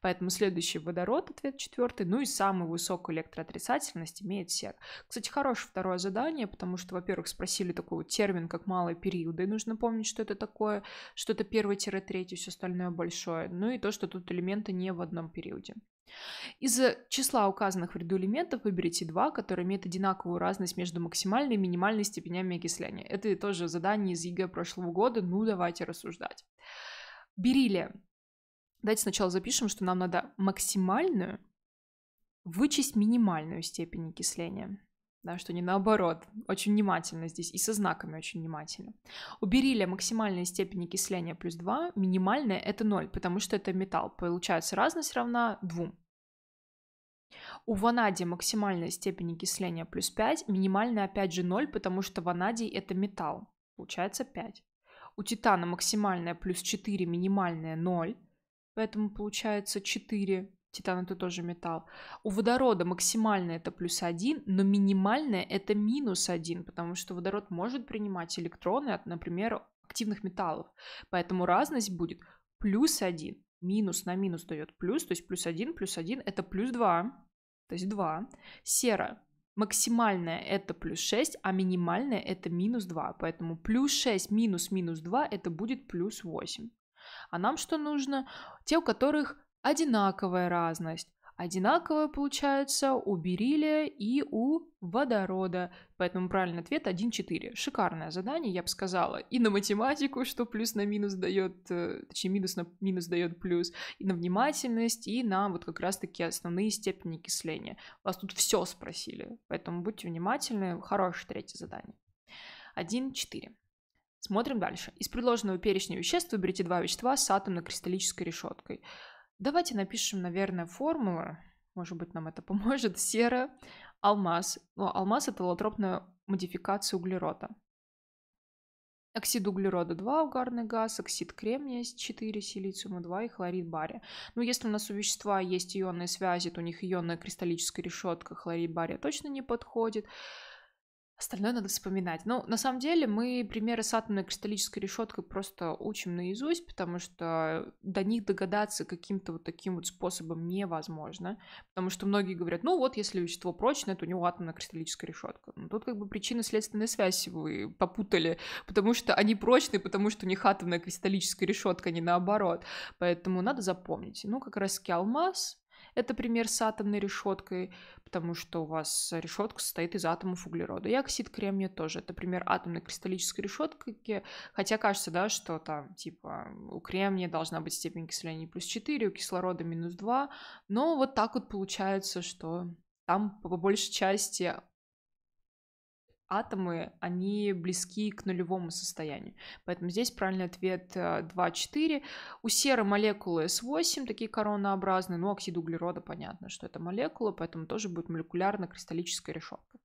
Поэтому следующий водород, ответ четвертый. Ну и самую высокую электроотрицательность имеет сера. Кстати, хорошее второе задание, потому что, во-первых, спросили такой вот термин, как малые периоды, и нужно помнить, что это такое, что это первый-третий, все остальное большое. Ну и то, что тут элементы элемента не в одном периоде. Из числа указанных в ряду элементов выберите два, которые имеют одинаковую разность между максимальной и минимальной степенями окисления. Это тоже задание из ЕГЭ прошлого года, ну давайте рассуждать. Берилия. Давайте сначала запишем, что нам надо максимальную вычесть минимальную степень окисления да, что не наоборот. Очень внимательно здесь и со знаками очень внимательно. У берилля максимальная степень окисления плюс 2, минимальная это 0, потому что это металл. Получается разность равна 2. У ванадия максимальная степень окисления плюс 5, минимальная опять же 0, потому что ванадий это металл. Получается 5. У титана максимальная плюс 4, минимальная 0, поэтому получается 4 Титан это тоже металл. У водорода максимально это плюс один, но минимальное это минус один, потому что водород может принимать электроны от, например, активных металлов. Поэтому разность будет плюс один. Минус на минус дает плюс, то есть плюс один, плюс один это плюс два, то есть два. Сера максимальная это плюс 6, а минимальная это минус 2. Поэтому плюс 6 минус минус 2 это будет плюс 8. А нам что нужно? Те, у которых одинаковая разность. Одинаковая получается у бериллия и у водорода. Поэтому правильный ответ 1,4. Шикарное задание, я бы сказала. И на математику, что плюс на минус дает, э, точнее, минус на минус дает плюс, и на внимательность, и на вот как раз-таки основные степени окисления. Вас тут все спросили, поэтому будьте внимательны. Хорошее третье задание. 1,4. Смотрим дальше. Из предложенного перечня веществ выберите два вещества с атомно-кристаллической решеткой. Давайте напишем, наверное, формулу. Может быть, нам это поможет. Сера, алмаз. Ну, алмаз — это лотропная модификация углерода. Оксид углерода 2, угарный газ, оксид кремния 4, силициума 2 и хлорид бария. Ну, если у нас у вещества есть ионные связи, то у них ионная кристаллическая решетка, хлорид бария точно не подходит. Остальное надо вспоминать. Ну, на самом деле, мы примеры с атомной кристаллической решеткой просто учим наизусть, потому что до них догадаться каким-то вот таким вот способом невозможно. Потому что многие говорят, ну вот, если вещество прочное, то у него атомная кристаллическая решетка. Но ну, тут как бы причина следственная связь вы попутали, потому что они прочные, потому что у них атомная кристаллическая решетка, а не наоборот. Поэтому надо запомнить. Ну, как раз алмаз, это пример с атомной решеткой, потому что у вас решетка состоит из атомов углерода. И оксид кремния тоже. Это пример атомной кристаллической решетки. Хотя кажется, да, что там, типа, у кремния должна быть степень окисления плюс 4, у кислорода минус 2. Но вот так вот получается, что там по большей части атомы, они близки к нулевому состоянию. Поэтому здесь правильный ответ 2,4. Э, У серы молекулы с 8 такие коронообразные, но ну, оксид углерода, понятно, что это молекула, поэтому тоже будет молекулярно-кристаллическая решетка.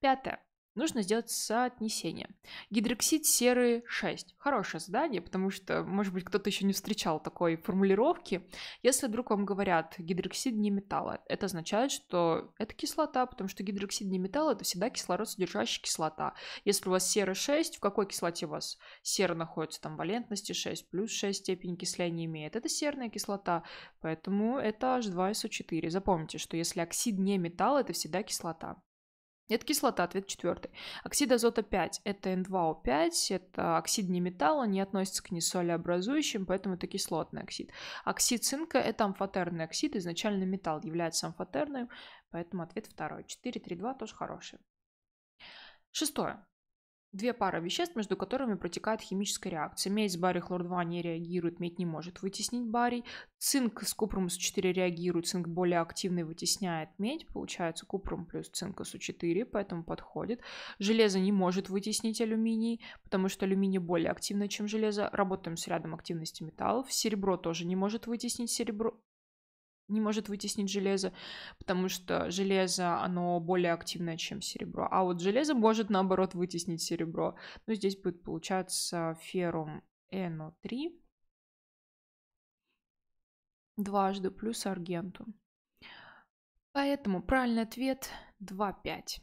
Пятое нужно сделать соотнесение. Гидроксид серы 6. Хорошее задание, потому что, может быть, кто-то еще не встречал такой формулировки. Если вдруг вам говорят гидроксид не металла, это означает, что это кислота, потому что гидроксид не металла — это всегда кислород, содержащая кислота. Если у вас сера 6, в какой кислоте у вас сера находится? Там валентности 6, плюс 6 степень окисления имеет. Это серная кислота, поэтому это H2SO4. Запомните, что если оксид не металла, это всегда кислота. Это кислота, ответ четвертый. Оксид азота 5 – это N2O5, это оксид не металла, не относится к несолеобразующим, поэтому это кислотный оксид. Оксид цинка – это амфотерный оксид, изначально металл является амфотерным, поэтому ответ второй. 4, 3, 2 тоже хороший. Шестое. Две пары веществ, между которыми протекает химическая реакция. Медь с барий хлор-2 не реагирует, медь не может вытеснить барий. Цинк с купром С4 реагирует, цинк более активный вытесняет медь. Получается купром плюс цинк С4, поэтому подходит. Железо не может вытеснить алюминий, потому что алюминий более активный чем железо. Работаем с рядом активности металлов. Серебро тоже не может вытеснить серебро, не может вытеснить железо, потому что железо, оно более активное, чем серебро. А вот железо может, наоборот, вытеснить серебро. Ну, здесь будет получаться феррум NO3 дважды плюс аргентум. Поэтому правильный ответ 2,5.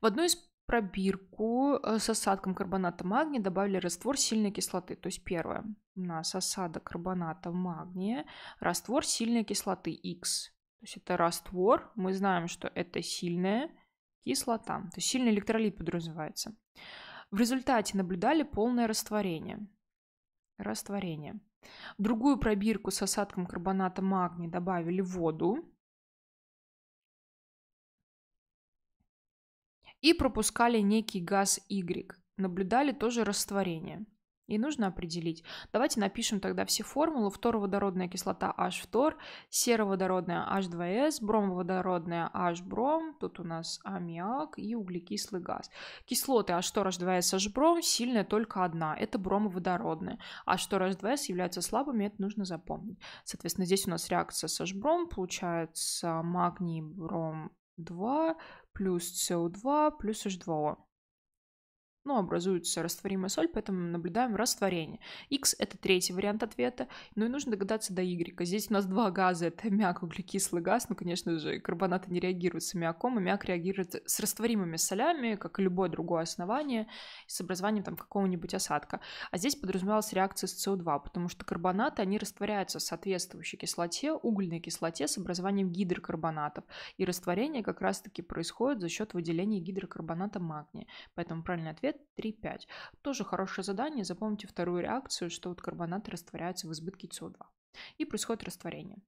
В одной из пробирку э, с осадком карбоната магния добавили раствор сильной кислоты. То есть первое у нас осадок карбоната магния, раствор сильной кислоты X. То есть это раствор, мы знаем, что это сильная кислота. То есть сильный электролит подразумевается. В результате наблюдали полное растворение. Растворение. В другую пробирку с осадком карбоната магния добавили воду. и пропускали некий газ Y. Наблюдали тоже растворение. И нужно определить. Давайте напишем тогда все формулы. Фторводородная кислота H2, сероводородная H2S, бромоводородная H-бром, тут у нас аммиак и углекислый газ. Кислоты h 2 s H-бром сильная только одна, это бромоводородная. h 2 s является слабыми, это нужно запомнить. Соответственно, здесь у нас реакция с H-бром, получается магний, бром, 2 плюс СО2 плюс H2O ну, образуется растворимая соль, поэтому мы наблюдаем растворение. X – это третий вариант ответа, ну и нужно догадаться до Y. Здесь у нас два газа – это мяк, углекислый газ, ну, конечно же, карбонаты не реагируют с аммиаком, и мяк реагирует с растворимыми солями, как и любое другое основание, с образованием там какого-нибудь осадка. А здесь подразумевалась реакция с co 2 потому что карбонаты, они растворяются в соответствующей кислоте, угольной кислоте с образованием гидрокарбонатов, и растворение как раз-таки происходит за счет выделения гидрокарбоната магния. Поэтому правильный ответ 3,5. Тоже хорошее задание. Запомните вторую реакцию, что вот карбонаты растворяются в избытке СО2. И происходит растворение.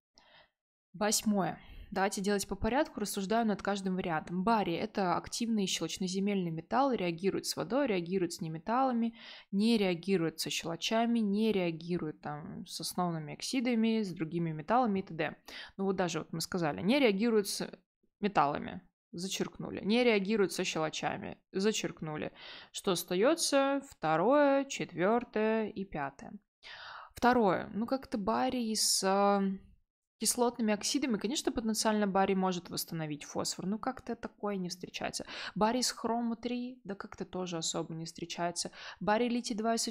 Восьмое. Давайте делать по порядку, рассуждаю над каждым вариантом. Барий – это активный щелочноземельный металл, реагирует с водой, реагирует с неметаллами, не реагирует со щелочами, не реагирует там, с основными оксидами, с другими металлами и т.д. Ну вот даже вот мы сказали, не реагирует с металлами, зачеркнули. Не реагируют со щелочами, зачеркнули. Что остается? Второе, четвертое и пятое. Второе. Ну, как-то барий с а, кислотными оксидами, конечно, потенциально барий может восстановить фосфор, но как-то такое не встречается. Барий с хромо-3, да как-то тоже особо не встречается. Барий литий 2 со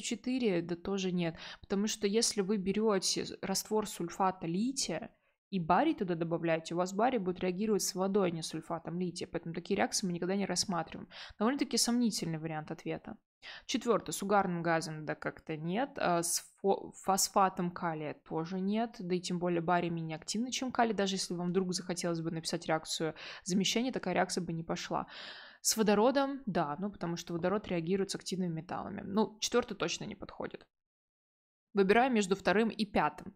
да тоже нет, потому что если вы берете раствор сульфата лития, и барий туда добавляете, у вас барий будет реагировать с водой, а не с сульфатом лития. Поэтому такие реакции мы никогда не рассматриваем. Довольно-таки сомнительный вариант ответа. Четвертое. С угарным газом да как-то нет. А, с фосфатом калия тоже нет. Да и тем более барий менее активный, чем калий. Даже если вам вдруг захотелось бы написать реакцию замещения, такая реакция бы не пошла. С водородом, да, ну потому что водород реагирует с активными металлами. Ну, четвертый точно не подходит. Выбираю между вторым и пятым.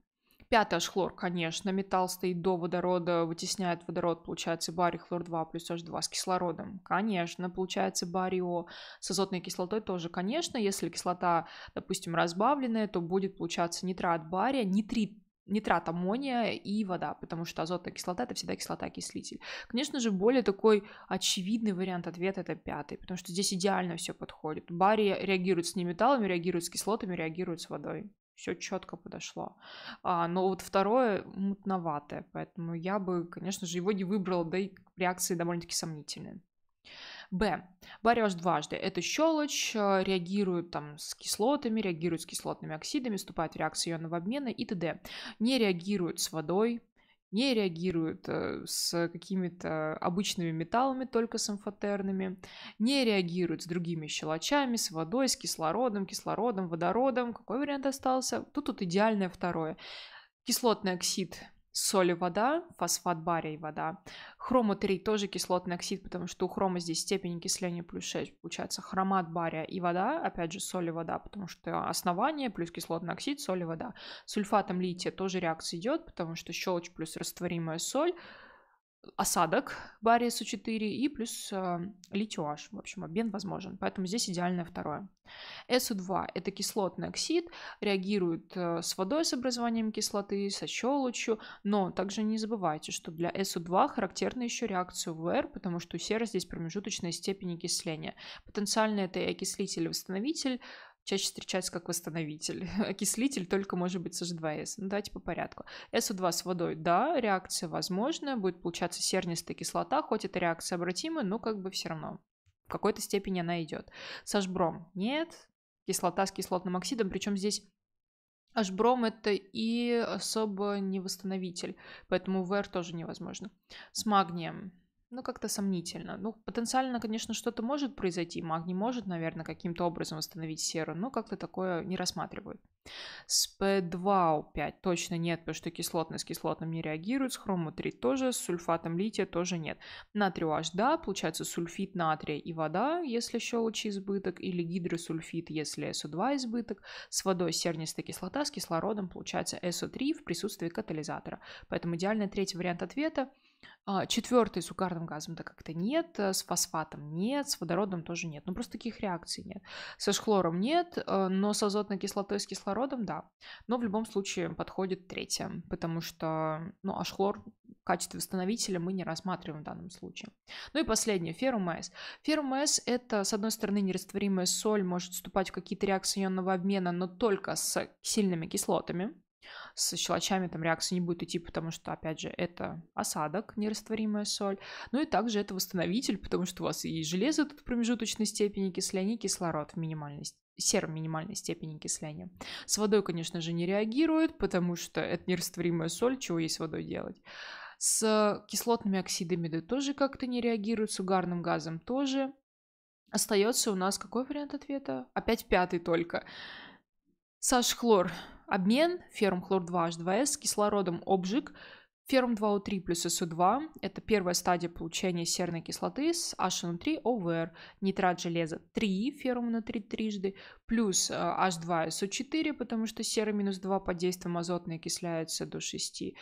Пятый аж хлор, конечно. Металл стоит до водорода, вытесняет водород, получается барий хлор 2 плюс H2 с кислородом. Конечно, получается барио. С азотной кислотой тоже, конечно. Если кислота, допустим, разбавленная, то будет получаться нитрат бария, нитрит нитрат аммония и вода, потому что азотная кислота — это всегда кислота-окислитель. Конечно же, более такой очевидный вариант ответа — это пятый, потому что здесь идеально все подходит. Барий реагирует с неметаллами, реагирует с кислотами, реагирует с водой все четко подошло. А, но вот второе мутноватое, поэтому я бы, конечно же, его не выбрала, да и реакции довольно-таки сомнительные. Б. Барешь дважды. Это щелочь, э, реагирует там с кислотами, реагирует с кислотными оксидами, вступает в реакцию ионного обмена и т.д. Не реагирует с водой, не реагирует э, с какими-то обычными металлами, только с амфотерными, не реагирует с другими щелочами, с водой, с кислородом, кислородом, водородом. Какой вариант остался? Тут тут идеальное второе. Кислотный оксид соль и вода, фосфат бария и вода. Хрома-3 тоже кислотный оксид, потому что у хрома здесь степень окисления плюс 6. Получается хромат бария и вода, опять же соль и вода, потому что основание плюс кислотный оксид, соль и вода. С сульфатом лития тоже реакция идет, потому что щелочь плюс растворимая соль – осадок бария су 4 и плюс э, литиоаж. В общем, обмен возможен. Поэтому здесь идеальное второе. су – это кислотный оксид, реагирует а, с водой с образованием кислоты, со щелочью, но также не забывайте, что для су 2 характерна еще реакция ВР, потому что у серы здесь промежуточная степень окисления. Потенциально это и окислитель-восстановитель, и чаще встречается как восстановитель. [laughs] Окислитель только может быть с H2S. Ну, давайте по порядку. SO2 с водой, да, реакция возможна, будет получаться сернистая кислота, хоть эта реакция обратима, но как бы все равно. В какой-то степени она идет. С H-бром нет, кислота с кислотным оксидом, причем здесь Ашбром это и особо не восстановитель, поэтому ВР тоже невозможно. С магнием ну, как-то сомнительно. Ну, потенциально, конечно, что-то может произойти. Магний может, наверное, каким-то образом восстановить серу, но как-то такое не рассматривают. С P2O5 точно нет, потому что кислотный с кислотным не реагирует, с хромо-3 тоже, с сульфатом лития тоже нет. Натрий OH, да, получается сульфит натрия и вода, если щелочи избыток, или гидросульфит, если со 2 избыток. С водой сернистая кислота, с кислородом получается со 3 в присутствии катализатора. Поэтому идеальный третий вариант ответа – а, Четвертый с угарным газом-то как-то нет, э, с фосфатом нет, с водородом тоже нет. Ну, просто таких реакций нет. Со шхлором нет, э, но с азотной кислотой, с кислородом, да. Но в любом случае подходит третья, потому что, ну, а шхлор в качестве восстановителя мы не рассматриваем в данном случае. Ну и последнее, феррумес. Феррумес — это, с одной стороны, нерастворимая соль, может вступать в какие-то реакции ионного обмена, но только с сильными кислотами, с щелочами там реакции не будет идти, потому что, опять же, это осадок, нерастворимая соль. Ну и также это восстановитель, потому что у вас и железо тут в промежуточной степени окисления, и кислород в минимальной в минимальной степени окисления. С водой, конечно же, не реагирует, потому что это нерастворимая соль, чего есть с водой делать. С кислотными оксидами да, тоже как-то не реагирует, с угарным газом тоже. Остается у нас какой вариант ответа? Опять пятый только. Саш хлор обмен, ферм хлор 2 h 2 с кислородом обжиг, ферм 2O3 плюс СО2. Это первая стадия получения серной кислоты с HNO3 ОВР, нитрат железа 3, ферм на 3 трижды, плюс э, H2SO4, потому что сера минус 2 под действием азотной окисляется до 6, и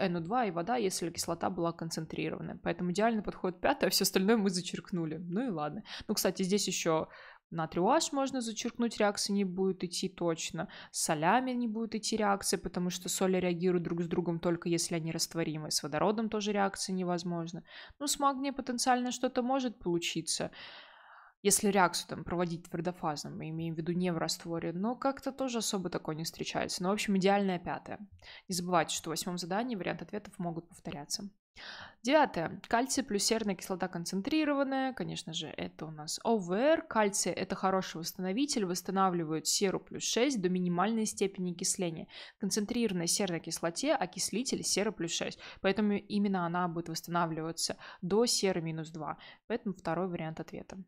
NO2 и вода, если кислота была концентрированная. Поэтому идеально подходит пятое, а все остальное мы зачеркнули. Ну и ладно. Ну, кстати, здесь еще на трюаж можно зачеркнуть, реакция не будет идти точно. С солями не будет идти реакция, потому что соли реагируют друг с другом только если они растворимы. С водородом тоже реакция невозможна. Ну, с магнием потенциально что-то может получиться если реакцию там проводить твердофазно, мы имеем в виду не в растворе, но как-то тоже особо такое не встречается. Но, ну, в общем, идеальное пятое. Не забывайте, что в восьмом задании варианты ответов могут повторяться. Девятое. Кальций плюс серная кислота концентрированная. Конечно же, это у нас ОВР. Кальций – это хороший восстановитель, восстанавливает серу плюс 6 до минимальной степени окисления. Концентрированная серная кислоте окислитель сера плюс 6. Поэтому именно она будет восстанавливаться до серы минус 2. Поэтому второй вариант ответа.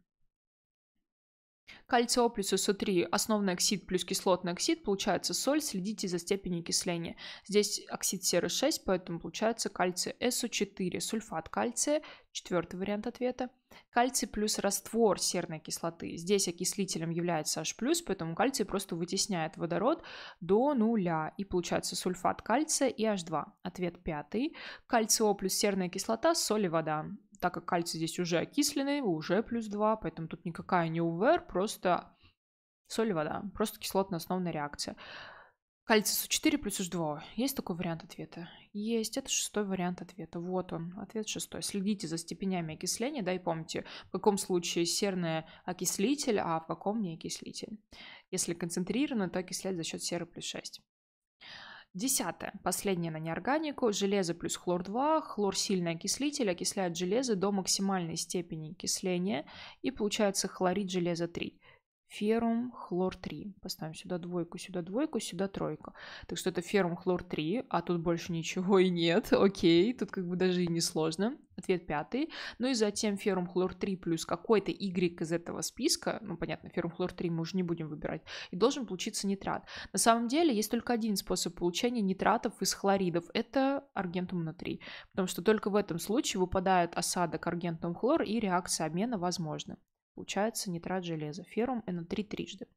Кальция О плюс СО3, основный оксид плюс кислотный оксид, получается соль, следите за степенью окисления. Здесь оксид серы 6, поэтому получается кальций СО4, сульфат кальция, четвертый вариант ответа. Кальций плюс раствор серной кислоты. Здесь окислителем является H+, поэтому кальций просто вытесняет водород до нуля. И получается сульфат кальция и H2. Ответ пятый. Кальций О плюс серная кислота, соль и вода так как кальций здесь уже окисленный, уже плюс 2, поэтому тут никакая не УВР, просто соль и вода, просто кислотно-основная реакция. Кальций СУ4 плюс H2. Есть такой вариант ответа? Есть. Это шестой вариант ответа. Вот он, ответ шестой. Следите за степенями окисления, да, и помните, в каком случае серный окислитель, а в каком не окислитель. Если концентрированно, то окислять за счет серы плюс 6. Десятое. Последнее на неорганику. Железо плюс хлор-2. Хлор сильный окислитель окисляет железо до максимальной степени окисления и получается хлорид железа-3. Ферум хлор 3. Поставим сюда двойку, сюда двойку, сюда тройку. Так что это ферум хлор 3, а тут больше ничего и нет. [laughs] Окей, тут как бы даже и не сложно. Ответ пятый. Ну и затем ферум хлор 3 плюс какой-то Y из этого списка, ну понятно, ферум хлор 3 мы уже не будем выбирать, и должен получиться нитрат. На самом деле есть только один способ получения нитратов из хлоридов, это аргентум натрий, потому что только в этом случае выпадает осадок аргентум хлор и реакция обмена возможна. Получается нитрат железа, феррум НО3 трижды.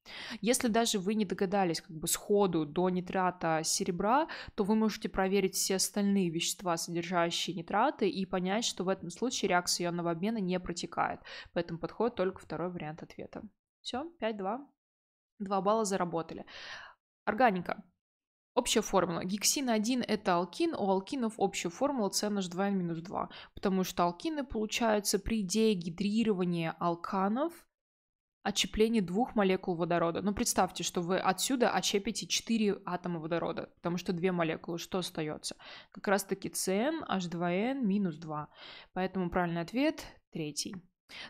Если даже вы не догадались как бы сходу до нитрата серебра, то вы можете проверить все остальные вещества, содержащие нитраты, и понять, что в этом случае реакция ионного обмена не протекает. Поэтому подходит только второй вариант ответа. Все, 5-2. 2 балла заработали. Органика. Общая формула. Гексин-1 это алкин, у алкинов общая формула С 2 минус 2, потому что алкины получаются при дегидрировании алканов отщеплении двух молекул водорода. Ну, представьте, что вы отсюда отщепите 4 атома водорода, потому что две молекулы, что остается? Как раз-таки CN, 2 n минус 2. Поэтому правильный ответ третий.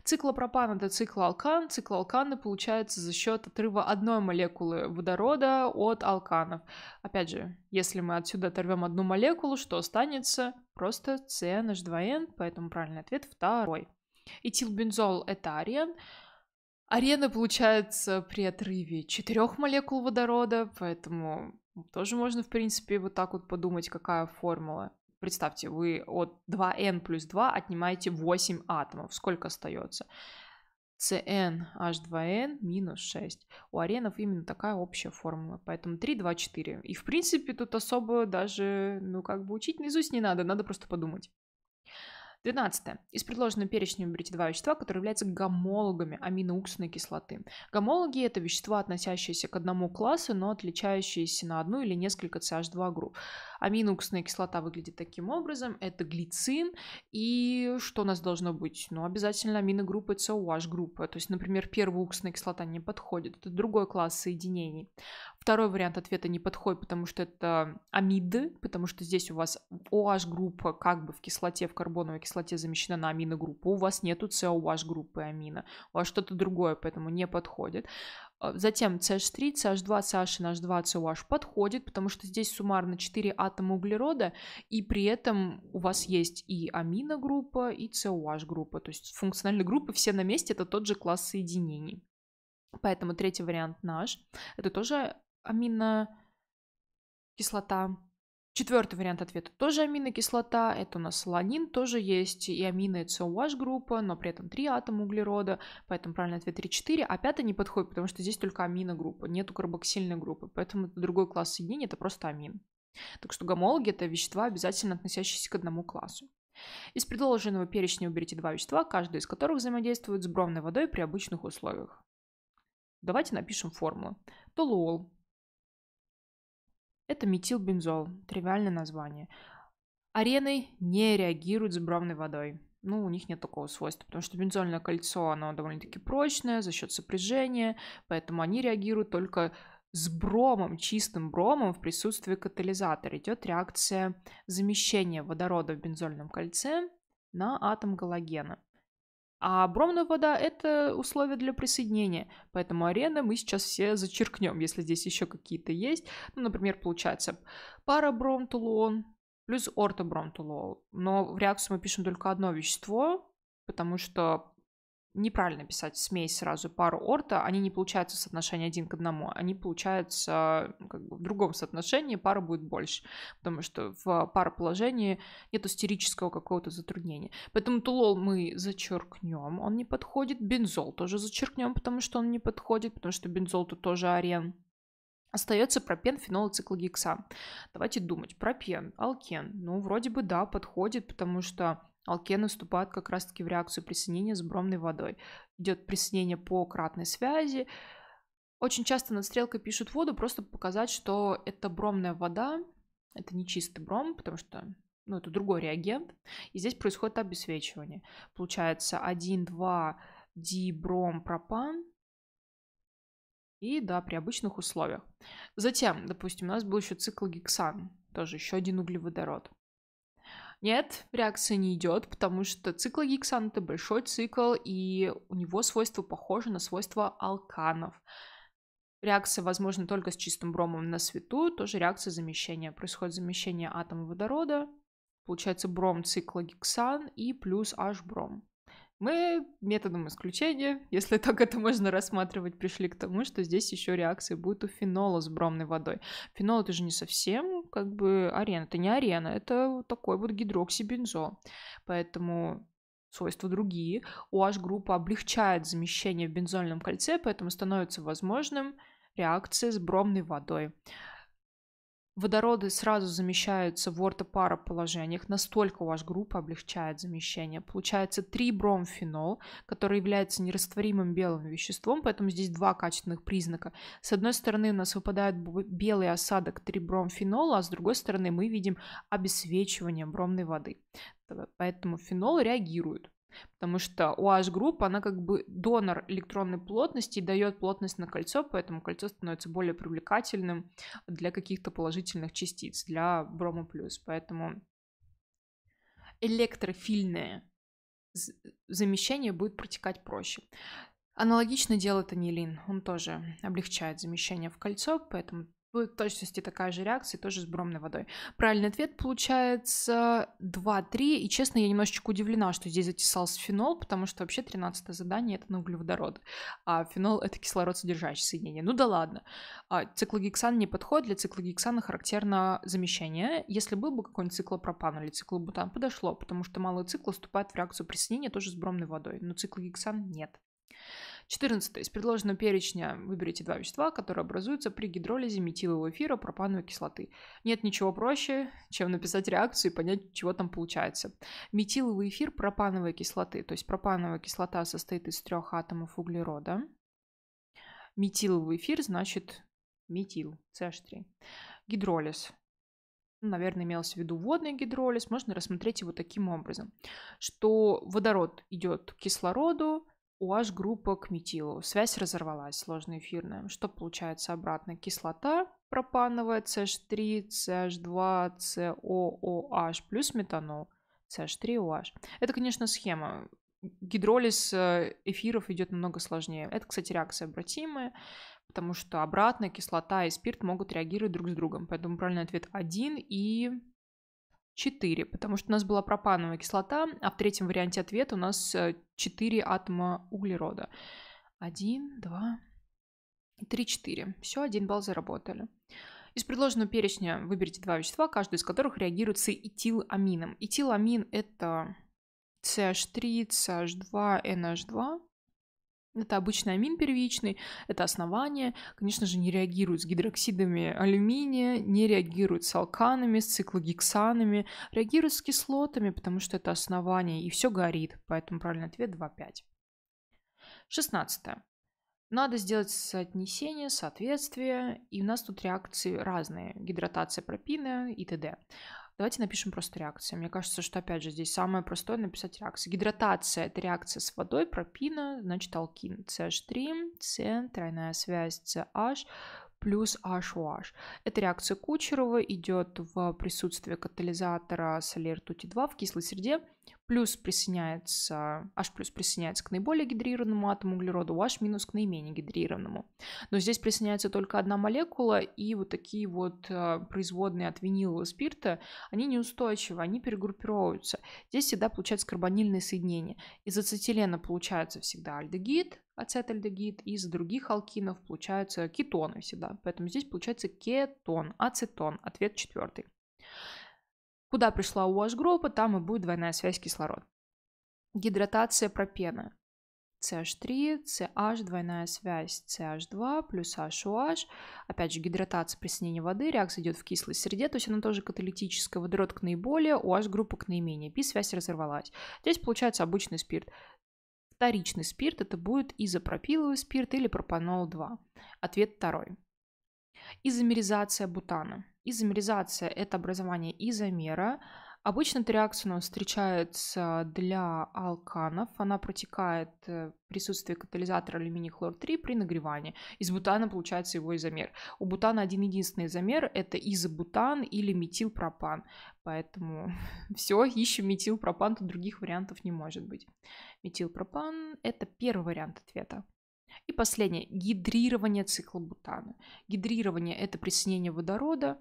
Циклопропан – это циклоалкан. Циклоалканы получаются за счет отрыва одной молекулы водорода от алканов. Опять же, если мы отсюда оторвем одну молекулу, что останется? Просто CNH2N, поэтому правильный ответ второй. Этилбензол – это арен. Арена получается при отрыве четырех молекул водорода, поэтому тоже можно, в принципе, вот так вот подумать, какая формула представьте, вы от 2n плюс 2 отнимаете 8 атомов. Сколько остается? CN H2N минус 6. У аренов именно такая общая формула, поэтому 3, 2, 4. И в принципе тут особо даже, ну как бы учить наизусть не надо, надо просто подумать. 12. Из предложенного перечня выберите два вещества, которые являются гомологами аминоуксной кислоты. Гомологи – это вещества, относящиеся к одному классу, но отличающиеся на одну или несколько CH2 групп. Аминоуксная кислота выглядит таким образом. Это глицин. И что у нас должно быть? Ну, обязательно аминогруппа COH-группа. То есть, например, первая уксная кислота не подходит. Это другой класс соединений. Второй вариант ответа не подходит, потому что это амиды, потому что здесь у вас OH-группа как бы в кислоте, в карбоновой кислоте замещена на аминогруппу. У вас нету COH-группы амина. У вас что-то другое, поэтому не подходит. А, затем CH3, CH2, CHN, H2, COH подходит, потому что здесь суммарно 4 атома углерода, и при этом у вас есть и аминогруппа, и COH группа. То есть функциональные группы все на месте, это тот же класс соединений. Поэтому третий вариант наш. Это тоже аминокислота, Четвертый вариант ответа тоже аминокислота. Это у нас ланин тоже есть и амино, и COH группа, но при этом три атома углерода, поэтому правильный ответ 3-4. А пятый не подходит, потому что здесь только аминогруппа, нету карбоксильной группы, поэтому это другой класс соединений, это просто амин. Так что гомологи — это вещества, обязательно относящиеся к одному классу. Из предложенного перечня уберите два вещества, каждое из которых взаимодействует с бромной водой при обычных условиях. Давайте напишем формулу. Толуол это метилбензол, тривиальное название. Арены не реагируют с бромной водой. Ну, у них нет такого свойства, потому что бензольное кольцо, оно довольно-таки прочное за счет сопряжения, поэтому они реагируют только с бромом, чистым бромом в присутствии катализатора. Идет реакция замещения водорода в бензольном кольце на атом галогена. А бромная вода — это условие для присоединения, поэтому арены мы сейчас все зачеркнем, если здесь еще какие-то есть. Ну, например, получается пара бромтулуон плюс ортобромтулуол. Но в реакцию мы пишем только одно вещество, потому что неправильно писать смесь сразу пару орта, они не получаются в один к одному, они получаются ну, как бы в другом соотношении, пара будет больше, потому что в пароположении нет истерического какого-то затруднения. Поэтому тулол мы зачеркнем, он не подходит, бензол тоже зачеркнем, потому что он не подходит, потому что бензол тут тоже арен. Остается пропен, фенол и циклогексан. Давайте думать. Пропен, алкен. Ну, вроде бы да, подходит, потому что Алкены вступают как раз-таки в реакцию присоединения с бромной водой. Идет присоединение по кратной связи. Очень часто над стрелкой пишут воду, просто показать, что это бромная вода, это не чистый бром, потому что ну, это другой реагент. И здесь происходит обесвечивание. Получается 1, 2 дибром пропан. И да, при обычных условиях. Затем, допустим, у нас был еще цикл гексан, тоже еще один углеводород. Нет, реакция не идет, потому что цикл Гиггсона — это большой цикл, и у него свойства похожи на свойства алканов. Реакция возможна только с чистым бромом на свету, тоже реакция замещения. Происходит замещение атома водорода, получается бром цикла гексан и плюс H бром. Мы методом исключения, если так это можно рассматривать, пришли к тому, что здесь еще реакция будет у фенола с бромной водой. Фенол это же не совсем как бы арена, это не арена, это такой вот гидроксибензол. Поэтому свойства другие. OH-группа облегчает замещение в бензольном кольце, поэтому становится возможным реакция с бромной водой. Водороды сразу замещаются в ортопара положениях, настолько ваша группа облегчает замещение. Получается трибромфенол, который является нерастворимым белым веществом, поэтому здесь два качественных признака. С одной стороны у нас выпадает белый осадок трибромфенола, а с другой стороны мы видим обесвечивание бромной воды. Поэтому фенол реагирует потому что УАЖ-группа, она как бы донор электронной плотности, дает плотность на кольцо, поэтому кольцо становится более привлекательным для каких-то положительных частиц, для брома плюс. Поэтому электрофильное замещение будет протекать проще. Аналогично делает анилин, он тоже облегчает замещение в кольцо, поэтому будет в точности такая же реакция, тоже с бромной водой. Правильный ответ получается 2-3. И, честно, я немножечко удивлена, что здесь затесался фенол, потому что вообще 13 задание — это на углеводород. А фенол — это кислород, содержащий соединение. Ну да ладно. А, циклогексан не подходит. Для циклогексана характерно замещение. Если был бы какой-нибудь циклопропан или циклобутан, подошло, потому что малый цикл вступает в реакцию присоединения тоже с бромной водой. Но циклогексан нет. 14. Из предложенного перечня выберите два вещества, которые образуются при гидролизе метилового эфира пропановой кислоты. Нет ничего проще, чем написать реакцию и понять, чего там получается. Метиловый эфир пропановой кислоты, то есть пропановая кислота состоит из трех атомов углерода. Метиловый эфир значит метил, CH3. Гидролиз ну, наверное, имелось в виду водный гидролиз, можно рассмотреть его таким образом, что водород идет к кислороду, у OH-группа к метилу. Связь разорвалась, сложная эфирная. Что получается обратно? Кислота пропановая, CH3, CH2, COOH плюс метанол, CH3OH. Это, конечно, схема. Гидролиз э, эфиров идет намного сложнее. Это, кстати, реакция обратимая, потому что обратная кислота и спирт могут реагировать друг с другом. Поэтому правильный ответ один и 4, потому что у нас была пропановая кислота, а в третьем варианте ответа у нас 4 э, атома углерода. 1, 2, 3, 4. Все, 1 балл заработали. Из предложенного перечня выберите два вещества, каждый из которых реагирует с этиламином. Этиламин – это CH3, CH2, NH2. Это обычный амин первичный, это основание, конечно же, не реагирует с гидроксидами алюминия, не реагирует с алканами, с циклогексанами, реагирует с кислотами, потому что это основание, и все горит. Поэтому правильный ответ 2,5. 16. Надо сделать соотнесение, соответствие, и у нас тут реакции разные. Гидратация пропина и т.д. Давайте напишем просто реакция. Мне кажется, что, опять же, здесь самое простое написать реакцию. Гидратация – это реакция с водой, пропина, значит, алкин, CH3, c тройная связь, CH, плюс HOH. Это реакция Кучерова идет в присутствии катализатора солей ртути 2 в кислой среде – Плюс присоединяется, H плюс присоединяется к наиболее гидрированному атому углерода, OH минус к наименее гидрированному. Но здесь присоединяется только одна молекула, и вот такие вот э, производные от винилового спирта, они неустойчивы, они перегруппировываются. Здесь всегда получается карбонильные соединения. Из ацетилена получается всегда альдегид, ацетальдегид, из других алкинов получаются кетоны всегда. Поэтому здесь получается кетон, ацетон, ответ четвертый. Куда пришла OH-группа, там и будет двойная связь кислород. Гидратация пропена. CH3, CH, двойная связь CH2 плюс HOH. Опять же, гидратация присоединения воды, реакция идет в кислой среде, то есть она тоже каталитическая. Водород к наиболее, OH-группа к наименее. Пи-связь разорвалась. Здесь получается обычный спирт. Вторичный спирт это будет изопропиловый спирт или пропанол-2. Ответ второй. Изомеризация бутана. Изомеризация – это образование изомера. Обычно эта реакция встречается для алканов. Она протекает э, в присутствии катализатора алюминий хлор-3 при нагревании. Из бутана получается его изомер. У бутана один единственный изомер – это изобутан или метилпропан. Поэтому [laughs] все, ищем метилпропан, тут других вариантов не может быть. Метилпропан – это первый вариант ответа. И последнее, гидрирование циклобутана. Гидрирование – это присоединение водорода.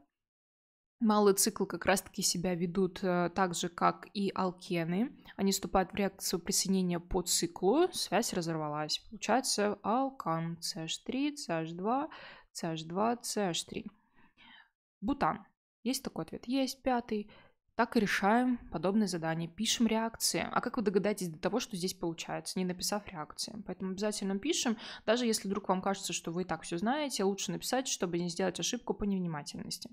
Малые циклы как раз-таки себя ведут э, так же, как и алкены. Они вступают в реакцию присоединения по циклу, связь разорвалась. Получается алкан CH3, CH2, CH2, CH3. Бутан. Есть такой ответ? Есть. Пятый – так и решаем подобные задания. Пишем реакции. А как вы догадаетесь до того, что здесь получается, не написав реакции? Поэтому обязательно пишем. Даже если вдруг вам кажется, что вы и так все знаете, лучше написать, чтобы не сделать ошибку по невнимательности.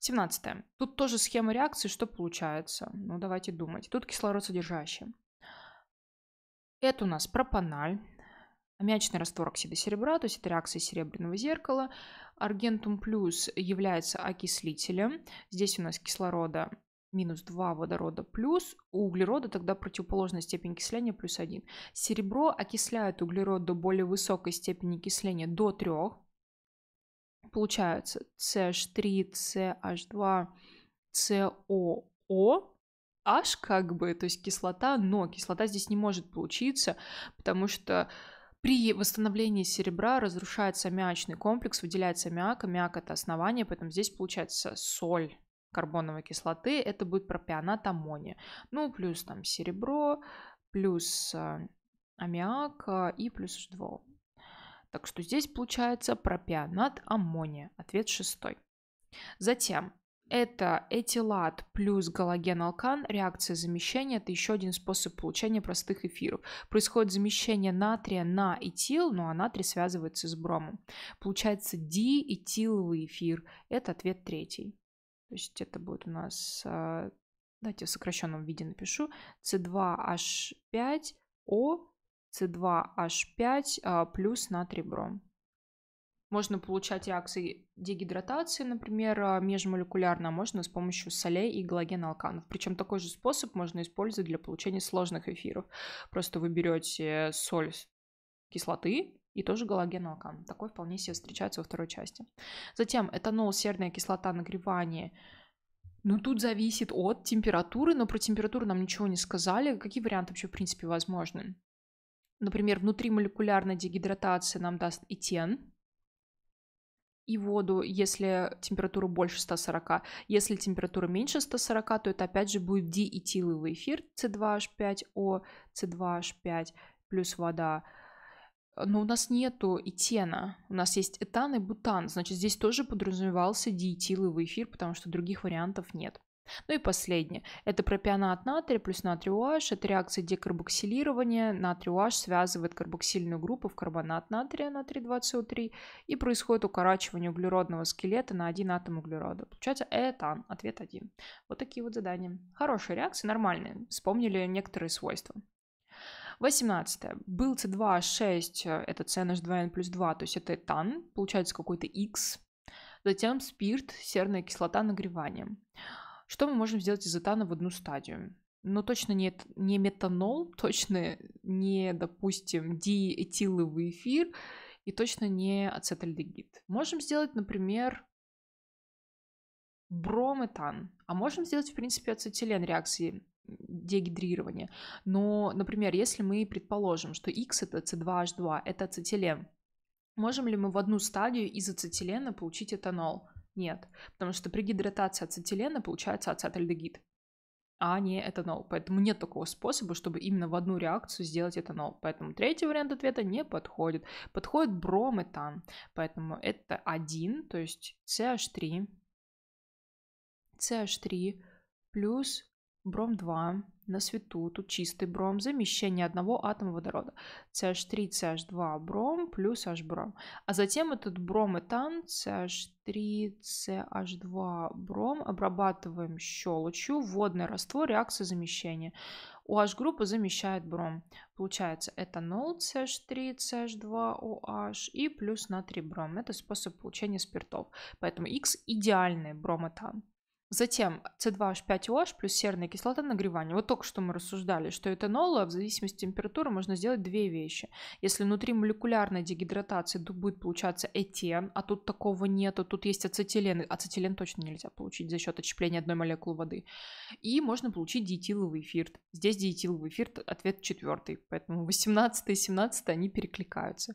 17. Тут тоже схема реакции, что получается. Ну, давайте думать. Тут кислород содержащий. Это у нас пропаналь, аммиачный раствор оксида серебра, то есть это реакция серебряного зеркала. Аргентум плюс является окислителем. Здесь у нас кислорода минус 2 водорода плюс, у углерода тогда противоположная степень окисления плюс 1. Серебро окисляет углерод до более высокой степени окисления до 3. Получается CH3, CH2, COO, H как бы, то есть кислота, но кислота здесь не может получиться, потому что при восстановлении серебра разрушается аммиачный комплекс, выделяется аммиак, аммиак это основание, поэтому здесь получается соль карбоновой кислоты, это будет пропионат аммония. Ну, плюс там серебро, плюс э, аммиак и плюс H2O. Так что здесь получается пропионат аммония. Ответ шестой. Затем это этилат плюс галоген-алкан, реакция замещения, это еще один способ получения простых эфиров. Происходит замещение натрия на этил, ну а натрий связывается с бромом. Получается диэтиловый эфир, это ответ третий. То есть это будет у нас, а, давайте в сокращенном виде напишу, C2H5O, C2H5 а, плюс натрий бром. Можно получать реакции дегидратации, например, а, межмолекулярно, а можно с помощью солей и галоген-алканов. Причем такой же способ можно использовать для получения сложных эфиров. Просто вы берете соль кислоты, и тоже галоген алкан. Такой вполне себе встречается во второй части. Затем этанол, серная кислота, нагревание. Ну, тут зависит от температуры, но про температуру нам ничего не сказали. Какие варианты вообще, в принципе, возможны? Например, внутримолекулярная дегидратация нам даст этен, и воду, если температура больше 140. Если температура меньше 140, то это опять же будет диэтиловый эфир C2H5O, C2H5 плюс вода но ну, у нас нету этена, у нас есть этан и бутан, значит, здесь тоже подразумевался диэтиловый эфир, потому что других вариантов нет. Ну и последнее. Это пропионат натрия плюс натрий OH. Это реакция декарбоксилирования. Натрий OH связывает карбоксильную группу в карбонат натрия, натрий 20СО3, и происходит укорачивание углеродного скелета на один атом углерода. Получается этан. Ответ один. Вот такие вот задания. Хорошие реакции, нормальные. Вспомнили некоторые свойства. 18. Был c2, 6, это c 2n плюс 2, то есть это этан, получается какой-то x. Затем спирт, серная кислота, нагревание. Что мы можем сделать из этана в одну стадию? но ну, точно не, не метанол, [laughs] точно не, допустим, диэтиловый эфир и точно не ацетальдегид. Можем сделать, например, брометан, а можем сделать, в принципе, ацетилен реакции дегидрирования. Но, например, если мы предположим, что X это C2H2, это ацетилен, можем ли мы в одну стадию из ацетилена получить этанол? Нет, потому что при гидратации ацетилена получается ацетальдегид, а не этанол. Поэтому нет такого способа, чтобы именно в одну реакцию сделать этанол. Поэтому третий вариант ответа не подходит. Подходит брометан. Поэтому это один, то есть CH3, CH3 плюс бром-2 на свету, тут чистый бром, замещение одного атома водорода. CH3, CH2 бром плюс H бром. А затем этот бром-этан CH3, CH2 бром обрабатываем щелочью, водный раствор, реакция замещения. OH-группа замещает бром. Получается этанол CH3, CH2OH и плюс натрий бром. Это способ получения спиртов. Поэтому X идеальный брометан. Затем c 2 h 5 oh плюс серная кислота нагревания. Вот только что мы рассуждали, что этанола в зависимости от температуры можно сделать две вещи. Если внутри молекулярной дегидратации будет получаться этен, а тут такого нету, тут есть ацетилен. Ацетилен точно нельзя получить за счет отщепления одной молекулы воды. И можно получить диетиловый эфир. Здесь диетиловый эфир ответ четвертый, поэтому 18 и 17 они перекликаются.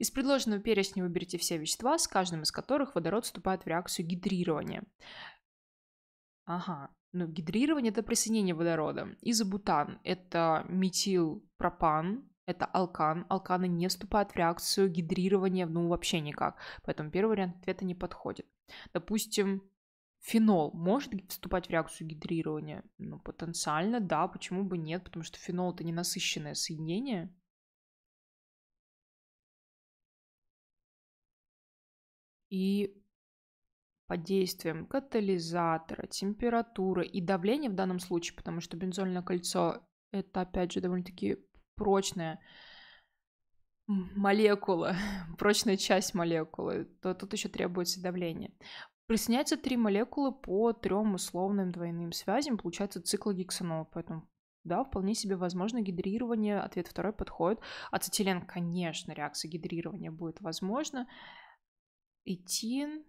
Из предложенного перечня выберите все вещества, с каждым из которых водород вступает в реакцию гидрирования. Ага. Ну, гидрирование – это присоединение водорода. Изобутан – это метилпропан, это алкан. Алканы не вступают в реакцию гидрирования, ну, вообще никак. Поэтому первый вариант ответа не подходит. Допустим, фенол может вступать в реакцию гидрирования? Ну, потенциально, да, почему бы нет, потому что фенол – это ненасыщенное соединение. И под действием катализатора, температуры и давления в данном случае, потому что бензольное кольцо – это, опять же, довольно-таки прочная молекула, [laughs] прочная часть молекулы, то тут еще требуется давление. Присоединяются три молекулы по трем условным двойным связям, получается цикл гексонов, поэтому да, вполне себе возможно гидрирование, ответ второй подходит. Ацетилен, конечно, реакция гидрирования будет возможна. Этин,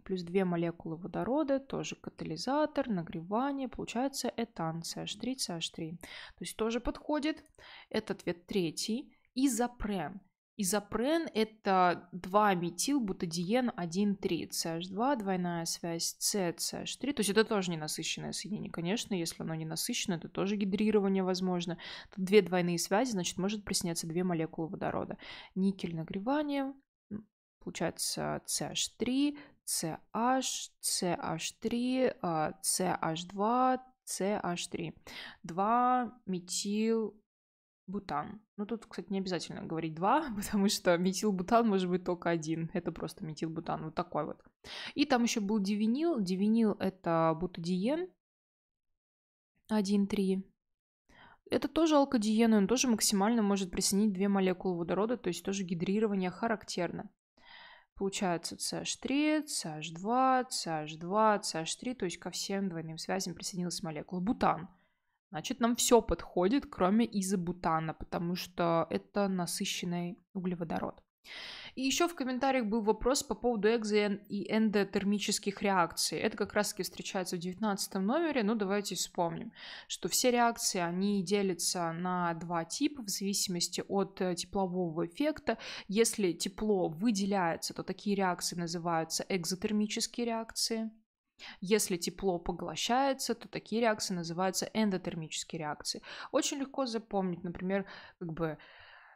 плюс 2 молекулы водорода, тоже катализатор, нагревание, получается этан CH3, CH3. То есть тоже подходит. Это ответ третий. Изопрен. Изопрен – это 2-метилбутадиен 1,3, CH2, двойная связь c CH3. То есть это тоже ненасыщенное соединение. Конечно, если оно не насыщено, это тоже гидрирование возможно. Тут две двойные связи, значит, может присняться две молекулы водорода. Никель нагревание, Получается CH3, CH, CH3, а, CH2, CH3. Два метил бутан. Ну, тут, кстати, не обязательно говорить два, [laughs] потому что метилбутан может быть только один. Это просто метилбутан, вот такой вот. И там еще был дивинил. Дивинил — это бутадиен 1,3. Это тоже алкодиен, он тоже максимально может присоединить две молекулы водорода, то есть тоже гидрирование характерно. Получается CH3, CH2, CH2, CH3, то есть ко всем двойным связям присоединилась молекула бутан. Значит, нам все подходит, кроме изобутана, потому что это насыщенный углеводород. И еще в комментариях был вопрос по поводу экзо- и эндотермических реакций. Это как раз-таки встречается в 19 номере, но ну, давайте вспомним, что все реакции, они делятся на два типа в зависимости от э, теплового эффекта. Если тепло выделяется, то такие реакции называются экзотермические реакции. Если тепло поглощается, то такие реакции называются эндотермические реакции. Очень легко запомнить, например, как бы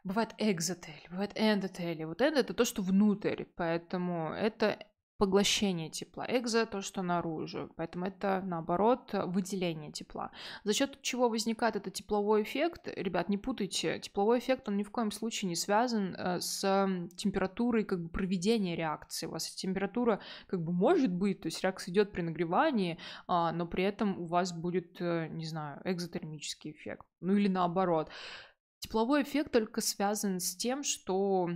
бывает экзотель, бывает эндотель. вот энд это то, что внутрь, поэтому это поглощение тепла. Экзо — то, что наружу. Поэтому это, наоборот, выделение тепла. За счет чего возникает этот тепловой эффект? Ребят, не путайте. Тепловой эффект, он ни в коем случае не связан э, с температурой как бы проведения реакции. У вас температура как бы может быть, то есть реакция идет при нагревании, а, но при этом у вас будет, э, не знаю, экзотермический эффект. Ну или наоборот. Тепловой эффект только связан с тем, что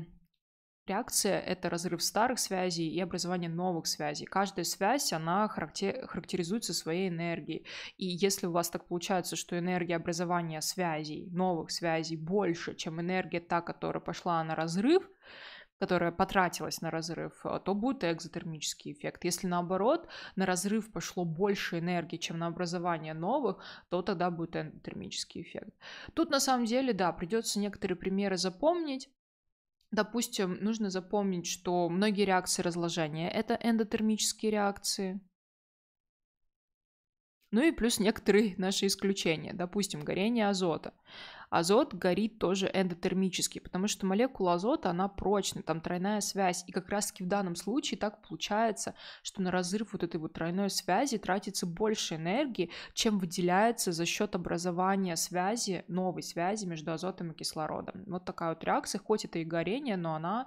реакция — это разрыв старых связей и образование новых связей. Каждая связь, она характеризуется своей энергией. И если у вас так получается, что энергия образования связей, новых связей больше, чем энергия та, которая пошла на разрыв, которая потратилась на разрыв, э, то будет экзотермический эффект. Если наоборот, на разрыв пошло больше энергии, чем на образование новых, то тогда будет эндотермический эффект. Тут на самом деле, да, придется некоторые примеры запомнить, Допустим, нужно запомнить, что многие реакции разложения – это эндотермические реакции. Ну и плюс некоторые наши исключения, допустим, горение азота азот горит тоже эндотермически, потому что молекула азота, она прочная, там тройная связь. И как раз-таки в данном случае так получается, что на разрыв вот этой вот тройной связи тратится больше энергии, чем выделяется за счет образования связи, новой связи между азотом и кислородом. Вот такая вот реакция, хоть это и горение, но она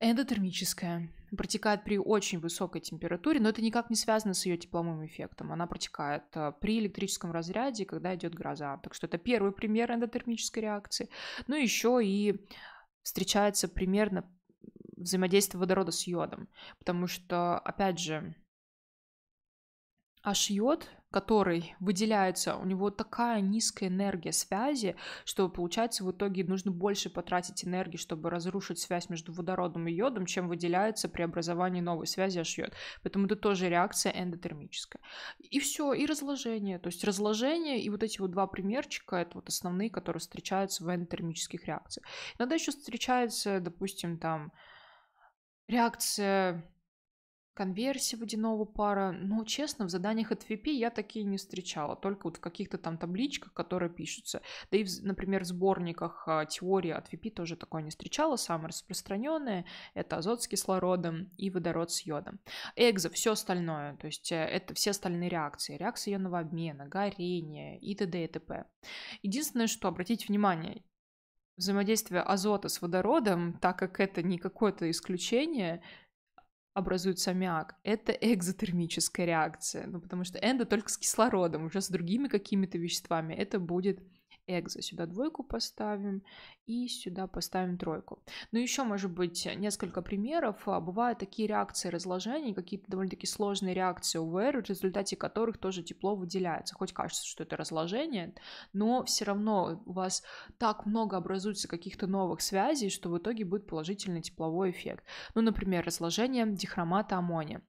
Эндотермическая. Протекает при очень высокой температуре, но это никак не связано с ее тепловым эффектом. Она протекает э, при электрическом разряде, когда идет гроза. Так что это первый пример эндотермической реакции. Ну, еще и встречается примерно взаимодействие водорода с йодом. Потому что, опять же, аж йод который выделяется, у него такая низкая энергия связи, что получается в итоге нужно больше потратить энергии, чтобы разрушить связь между водородом и йодом, чем выделяется при образовании новой связи аж йод. Поэтому это тоже реакция эндотермическая. И все, и разложение. То есть разложение и вот эти вот два примерчика, это вот основные, которые встречаются в эндотермических реакциях. Иногда еще встречается, допустим, там реакция конверсия водяного пара. Но, ну, честно, в заданиях от VP я такие не встречала. Только вот в каких-то там табличках, которые пишутся. Да и, например, в сборниках а, теории от VP тоже такое не встречала. Самое распространенное — это азот с кислородом и водород с йодом. Экзо — все остальное. То есть э, это все остальные реакции. Реакции ионного обмена, горение и т.д. и т.п. Единственное, что обратите внимание, взаимодействие азота с водородом, так как это не какое-то исключение — образуется аммиак, это экзотермическая реакция. Ну, потому что эндо только с кислородом, уже с другими какими-то веществами это будет экзо. Сюда двойку поставим и сюда поставим тройку. Но ну, еще, может быть, несколько примеров. А, бывают такие реакции разложений, какие-то довольно-таки сложные реакции УВР, в результате которых тоже тепло выделяется. Хоть кажется, что это разложение, но все равно у вас так много образуется каких-то новых связей, что в итоге будет положительный тепловой эффект. Ну, например, разложение дихромата аммония.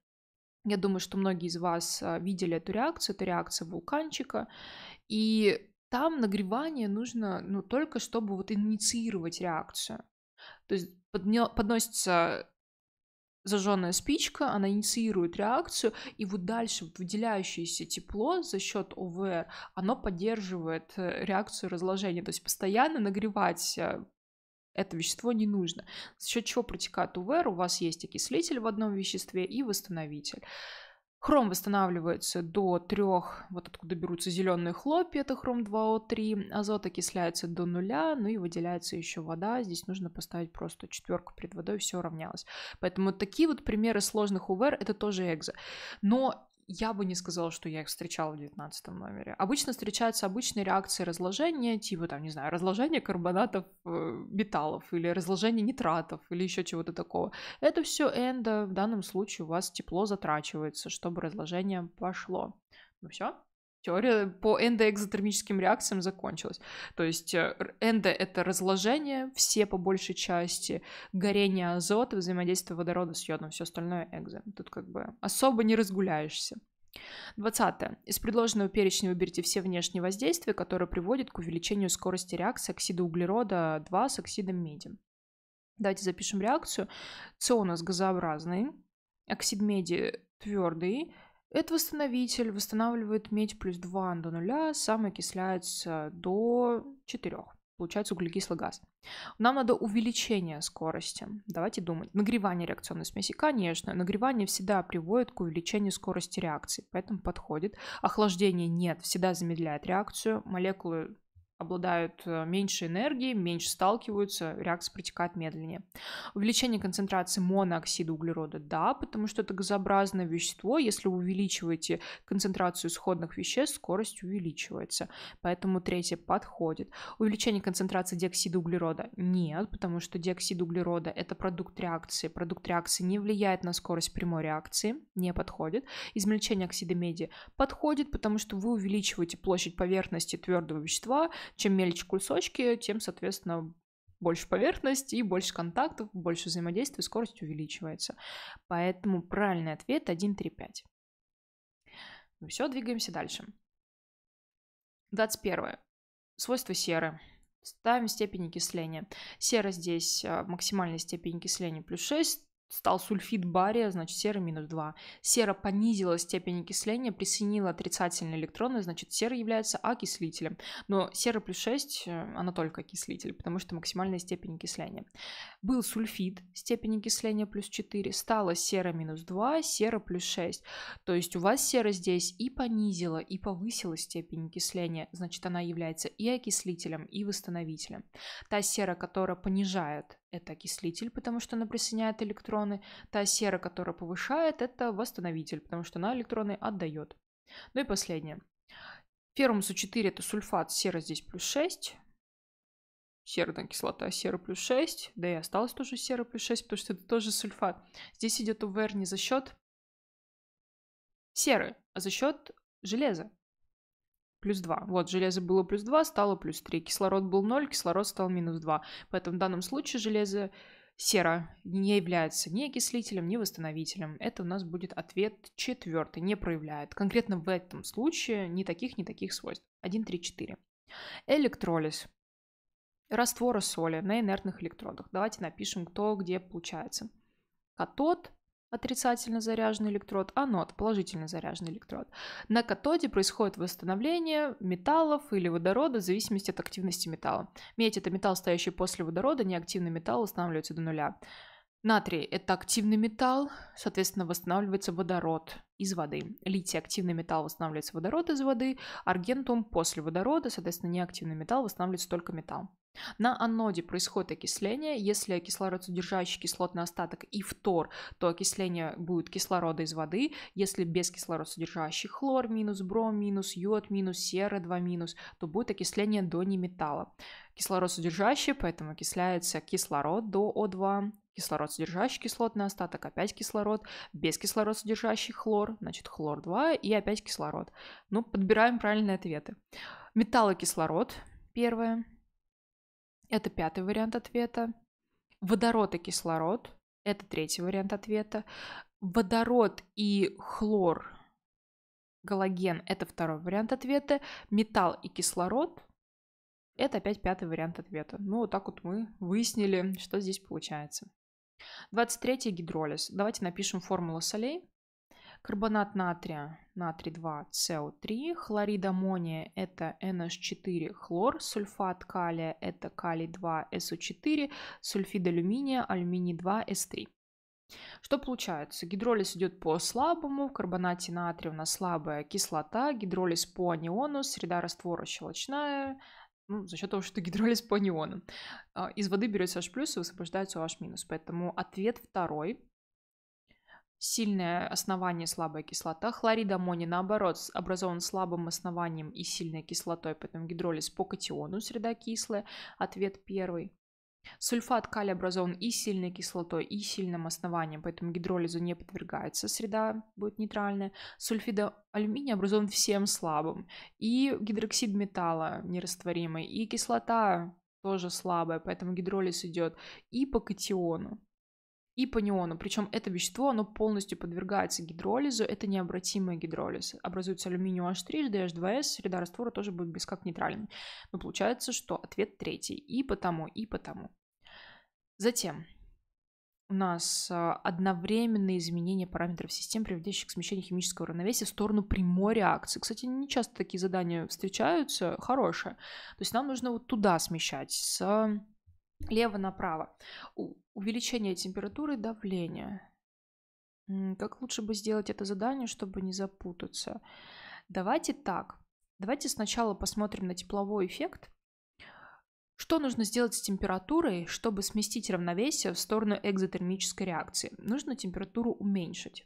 Я думаю, что многие из вас а, видели эту реакцию. Это реакция вулканчика. И там нагревание нужно, ну, только чтобы вот инициировать реакцию. То есть подня- подносится зажженная спичка, она инициирует реакцию, и вот дальше выделяющееся тепло за счет ОВР, оно поддерживает э, реакцию разложения. То есть постоянно нагревать э, это вещество не нужно. За счет чего протекает УВР, у вас есть окислитель в одном веществе и восстановитель. Хром восстанавливается до трех, вот откуда берутся зеленые хлопья, это хром 2О3. Азот окисляется до нуля, ну и выделяется еще вода. Здесь нужно поставить просто четверку перед водой, все равнялось. Поэтому такие вот примеры сложных УВР, это тоже экзо. Но я бы не сказала, что я их встречала в 19 номере. Обычно встречаются обычные реакции разложения, типа, там, не знаю, разложение карбонатов э, металлов или разложение нитратов или еще чего-то такого. Это все эндо. Э, в данном случае у вас тепло затрачивается, чтобы разложение пошло. Ну все, теория по эндоэкзотермическим реакциям закончилась. То есть э, эндо — это разложение, все по большей части, горение азота, взаимодействие водорода с йодом, все остальное экзо. Тут как бы особо не разгуляешься. 20. Из предложенного перечня выберите все внешние воздействия, которые приводят к увеличению скорости реакции оксида углерода 2 с оксидом меди. Давайте запишем реакцию. С у нас газообразный, оксид меди твердый, это восстановитель, восстанавливает медь плюс 2 до нуля, сам окисляется до 4. Получается углекислый газ. Нам надо увеличение скорости. Давайте думать. Нагревание реакционной смеси, конечно. Нагревание всегда приводит к увеличению скорости реакции, поэтому подходит. Охлаждение нет, всегда замедляет реакцию. Молекулы обладают э, меньше энергии, меньше сталкиваются, реакция протекает медленнее. Увеличение концентрации монооксида углерода, да, потому что это газообразное вещество. Если вы увеличиваете концентрацию исходных веществ, скорость увеличивается. Поэтому третье подходит. Увеличение концентрации диоксида углерода нет, потому что диоксид углерода это продукт реакции. Продукт реакции не влияет на скорость прямой реакции, не подходит. Измельчение оксида меди подходит, потому что вы увеличиваете площадь поверхности твердого вещества, чем мельче кусочки, тем, соответственно, больше поверхность и больше контактов, больше взаимодействия, скорость увеличивается. Поэтому правильный ответ 1, 3, 5. все, двигаемся дальше. 21. Свойства серы. Ставим степень окисления. Сера здесь а, максимальная степень окисления плюс 6, стал сульфид бария, значит, сера минус 2. Сера понизила степень окисления, присоединила отрицательные электроны, значит, сера является окислителем. Но сера плюс 6, э, она только окислитель, потому что максимальная степень окисления. Был сульфид, степень окисления плюс 4, стала сера минус 2, сера плюс 6. То есть у вас сера здесь и понизила, и повысила степень окисления, значит, она является и окислителем, и восстановителем. Та сера, которая понижает это окислитель, потому что она присоединяет электроны. Та сера, которая повышает, это восстановитель, потому что она электроны отдает. Ну и последнее. Феррумсу 4 это сульфат, сера здесь плюс 6. Серная кислота, сера плюс 6. Да и осталось тоже сера плюс 6, потому что это тоже сульфат. Здесь идет УВР не за счет серы, а за счет железа плюс 2. Вот, железо было плюс 2, стало плюс 3. Кислород был 0, кислород стал минус 2. Поэтому в данном случае железо сера не является ни окислителем, ни восстановителем. Это у нас будет ответ четвертый, не проявляет. Конкретно в этом случае ни таких, ни таких свойств. 1, 3, 4. Электролиз раствора соли на инертных электродах. Давайте напишем, кто где получается. Катод отрицательно заряженный электрод, анод, положительно заряженный электрод. На катоде происходит восстановление металлов или водорода в зависимости от активности металла. Медь – это металл, стоящий после водорода, неактивный металл восстанавливается до нуля. Натрий – это активный металл, соответственно, восстанавливается водород из воды. Литий – активный металл, восстанавливается водород из воды. Аргентум – после водорода, соответственно, неактивный металл, восстанавливается только металл. На аноде происходит окисление. Если кислородсодержащий кислотный остаток и фтор, то окисление будет кислорода из воды. Если без кислородсодержащих хлор минус, бром минус, йод минус, сера 2 минус, то будет окисление до неметалла. Кислород содержащий, поэтому окисляется кислород до О2, кислород содержащий кислотный остаток, опять кислород, без кислород содержащий хлор, значит хлор 2 и опять кислород. Ну, подбираем правильные ответы. Металлокислород, первое, это пятый вариант ответа. Водород и кислород. Это третий вариант ответа. Водород и хлор, галоген – это второй вариант ответа. Металл и кислород – это опять пятый вариант ответа. Ну, вот так вот мы выяснили, что здесь получается. 23 гидролиз. Давайте напишем формулу солей. Карбонат натрия, натрий 2, co 3 хлорид аммония – это NH4, хлор, сульфат калия – это калий 2, so 4 сульфид алюминия, алюминий 2, s 3 Что получается? Гидролиз идет по слабому, в карбонате натрия у нас слабая кислота, гидролиз по аниону, среда раствора щелочная, ну, за счет того, что гидролиз по аниону. А, из воды берется H+, и высвобождается OH-, поэтому ответ второй Сильное основание, слабая кислота. Хлорид аммония, наоборот, образован слабым основанием и сильной кислотой, поэтому гидролиз по катиону, среда кислая, ответ первый. Сульфат калия образован и сильной кислотой, и сильным основанием, поэтому гидролизу не подвергается, среда будет нейтральная. Сульфида алюминия образован всем слабым, и гидроксид металла нерастворимый, и кислота тоже слабая, поэтому гидролиз идет и по катиону, и по неону. Причем это вещество, оно полностью подвергается гидролизу, это необратимый гидролиз. Образуется алюминий OH3, DH2S, среда раствора тоже будет без как нейтральной. Но получается, что ответ третий. И потому, и потому. Затем у нас а, одновременные изменения параметров систем, приводящих к смещению химического равновесия в сторону прямой реакции. Кстати, не часто такие задания встречаются, хорошие. То есть нам нужно вот туда смещать, с лево направо. Увеличение температуры давления. Как лучше бы сделать это задание, чтобы не запутаться? Давайте так. Давайте сначала посмотрим на тепловой эффект. Что нужно сделать с температурой, чтобы сместить равновесие в сторону экзотермической реакции? Нужно температуру уменьшить,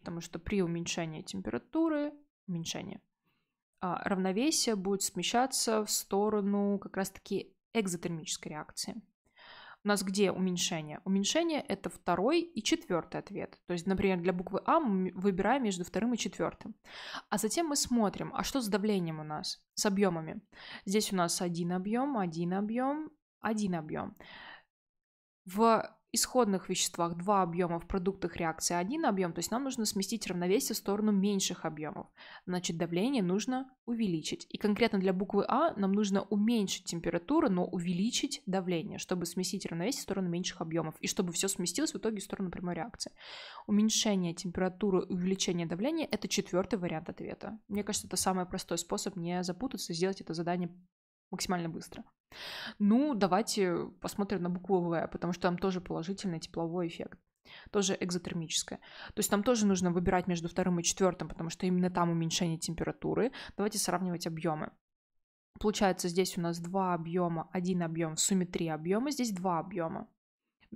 потому что при уменьшении температуры, уменьшение, а, равновесие будет смещаться в сторону как раз-таки экзотермической реакции. У нас где уменьшение? Уменьшение — это второй и четвертый ответ. То есть, например, для буквы А мы выбираем между вторым и четвертым. А затем мы смотрим, а что с давлением у нас, с объемами. Здесь у нас один объем, один объем, один объем. В исходных веществах два объема, в продуктах реакции один объем, то есть нам нужно сместить равновесие в сторону меньших объемов. Значит, давление нужно увеличить. И конкретно для буквы А нам нужно уменьшить температуру, но увеличить давление, чтобы сместить равновесие в сторону меньших объемов и чтобы все сместилось в итоге в сторону прямой реакции. Уменьшение температуры и увеличение давления – это четвертый вариант ответа. Мне кажется, это самый простой способ не запутаться сделать это задание максимально быстро. Ну, давайте посмотрим на букву В, потому что там тоже положительный тепловой эффект тоже экзотермическое. То есть нам тоже нужно выбирать между вторым и четвертым, потому что именно там уменьшение температуры. Давайте сравнивать объемы. Получается, здесь у нас два объема, один объем, в сумме три объема, здесь два объема.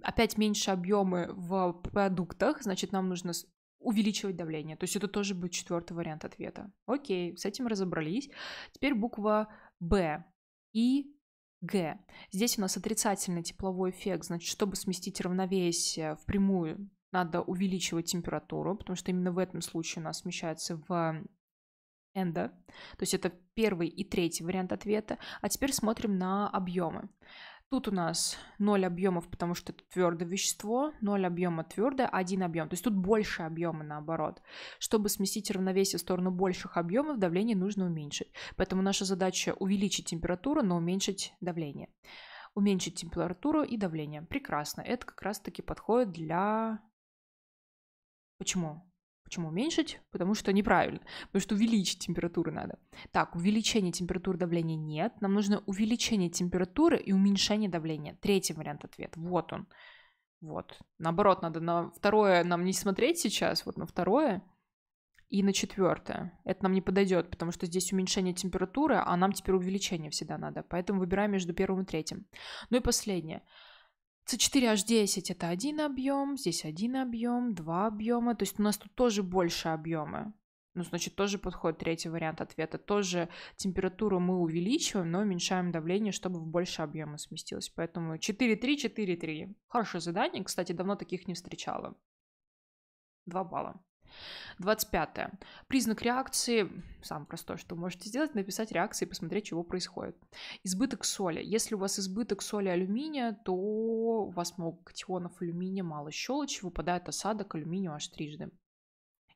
Опять меньше объемы в продуктах, значит, нам нужно увеличивать давление. То есть это тоже будет четвертый вариант ответа. Окей, с этим разобрались. Теперь буква Б и Г. Здесь у нас отрицательный тепловой эффект, значит, чтобы сместить равновесие впрямую, надо увеличивать температуру, потому что именно в этом случае у нас смещается в эндо. То есть это первый и третий вариант ответа. А теперь смотрим на объемы. Тут у нас 0 объемов, потому что это твердое вещество, 0 объема твердое, 1 объем. То есть тут больше объема наоборот. Чтобы сместить равновесие в сторону больших объемов, давление нужно уменьшить. Поэтому наша задача увеличить температуру, но уменьшить давление. Уменьшить температуру и давление. Прекрасно. Это как раз-таки подходит для... Почему? Почему уменьшить? Потому что неправильно. Потому что увеличить температуру надо. Так, увеличение температуры давления нет. Нам нужно увеличение температуры и уменьшение давления. Третий вариант ответа. Вот он. Вот. Наоборот, надо на второе нам не смотреть сейчас, вот на второе и на четвертое. Это нам не подойдет, потому что здесь уменьшение температуры, а нам теперь увеличение всегда надо. Поэтому выбираем между первым и третьим. Ну и последнее. C4H10 это один объем, здесь один объем, два объема. То есть у нас тут тоже больше объема. Ну, значит, тоже подходит третий вариант ответа. Тоже температуру мы увеличиваем, но уменьшаем давление, чтобы в больше объема сместилось. Поэтому 4-3, 4-3. Хорошее задание. Кстати, давно таких не встречала. Два балла. 25. Признак реакции, самое простое, что вы можете сделать, написать реакции и посмотреть, чего происходит. Избыток соли. Если у вас избыток соли алюминия, то у вас много катионов алюминия, мало щелочи, выпадает осадок алюминия аж трижды.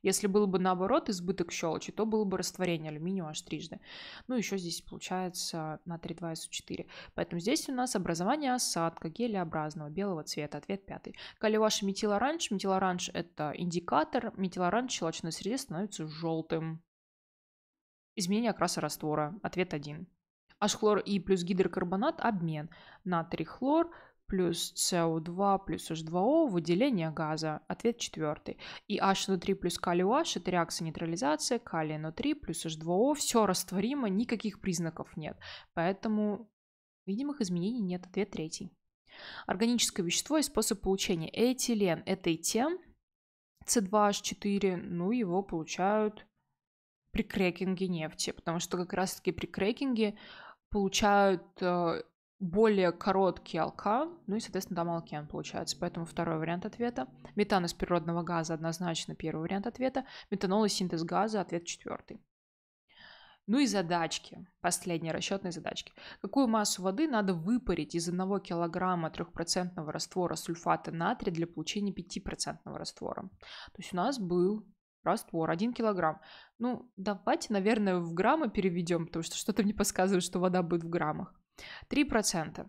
Если было бы наоборот избыток щелочи, то было бы растворение алюминиума аж трижды. Ну, еще здесь получается на 3,2 СУ4. Поэтому здесь у нас образование осадка гелеобразного белого цвета. Ответ пятый. Калеваш метилоранж. Метилоранж – это индикатор. Метилоранж в щелочной среде становится желтым. Изменение окраса раствора. Ответ один. H-хлор и плюс гидрокарбонат – обмен. Натрий-хлор – плюс СО2 плюс H2O выделение газа. Ответ четвертый. И HNO3 плюс калий OH это реакция нейтрализации, калий NO3 плюс H2O. Все растворимо, никаких признаков нет. Поэтому видимых изменений нет. Ответ третий. Органическое вещество и способ получения. Этилен – это этен, С2H4, ну его получают при крекинге нефти, потому что как раз-таки при крекинге получают э, более короткий алкан, ну и, соответственно, там алкен получается. Поэтому второй вариант ответа. Метан из природного газа однозначно первый вариант ответа. Метанол и синтез газа ответ четвертый. Ну и задачки. Последние расчетные задачки. Какую массу воды надо выпарить из 1 килограмма 3% раствора сульфата натрия для получения 5% раствора? То есть у нас был раствор 1 килограмм. Ну, давайте, наверное, в граммы переведем, потому что что-то мне подсказывает, что вода будет в граммах. 3%.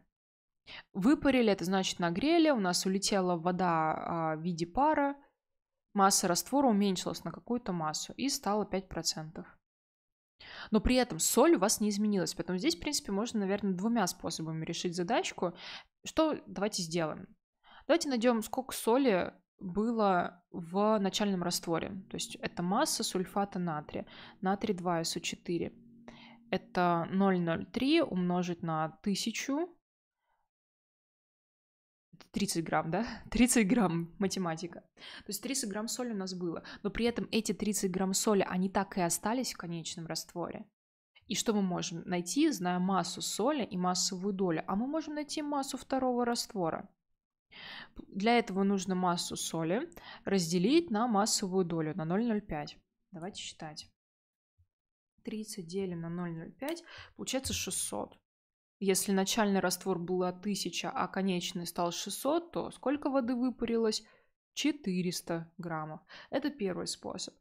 Выпарили, это значит нагрели, у нас улетела вода а, в виде пара, масса раствора уменьшилась на какую-то массу и стала 5%. Но при этом соль у вас не изменилась, поэтому здесь, в принципе, можно, наверное, двумя способами решить задачку. Что давайте сделаем? Давайте найдем, сколько соли было в начальном растворе. То есть это масса сульфата натрия, натрий 2, СО4. Это 0,03 умножить на 1000. 30 грамм, да? 30 [laughs] грамм математика. То есть 30 грамм соли у нас было. Но при этом эти 30 грамм соли, они так и остались в конечном растворе. И что мы можем найти, зная массу соли и массовую долю? А мы можем найти массу второго раствора. Для этого нужно массу соли разделить на массовую долю, на 0,05. Давайте считать. 30 делим на 0,05, получается 600. Если начальный раствор был 1000, а конечный стал 600, то сколько воды выпарилось? 400 граммов. Это первый способ.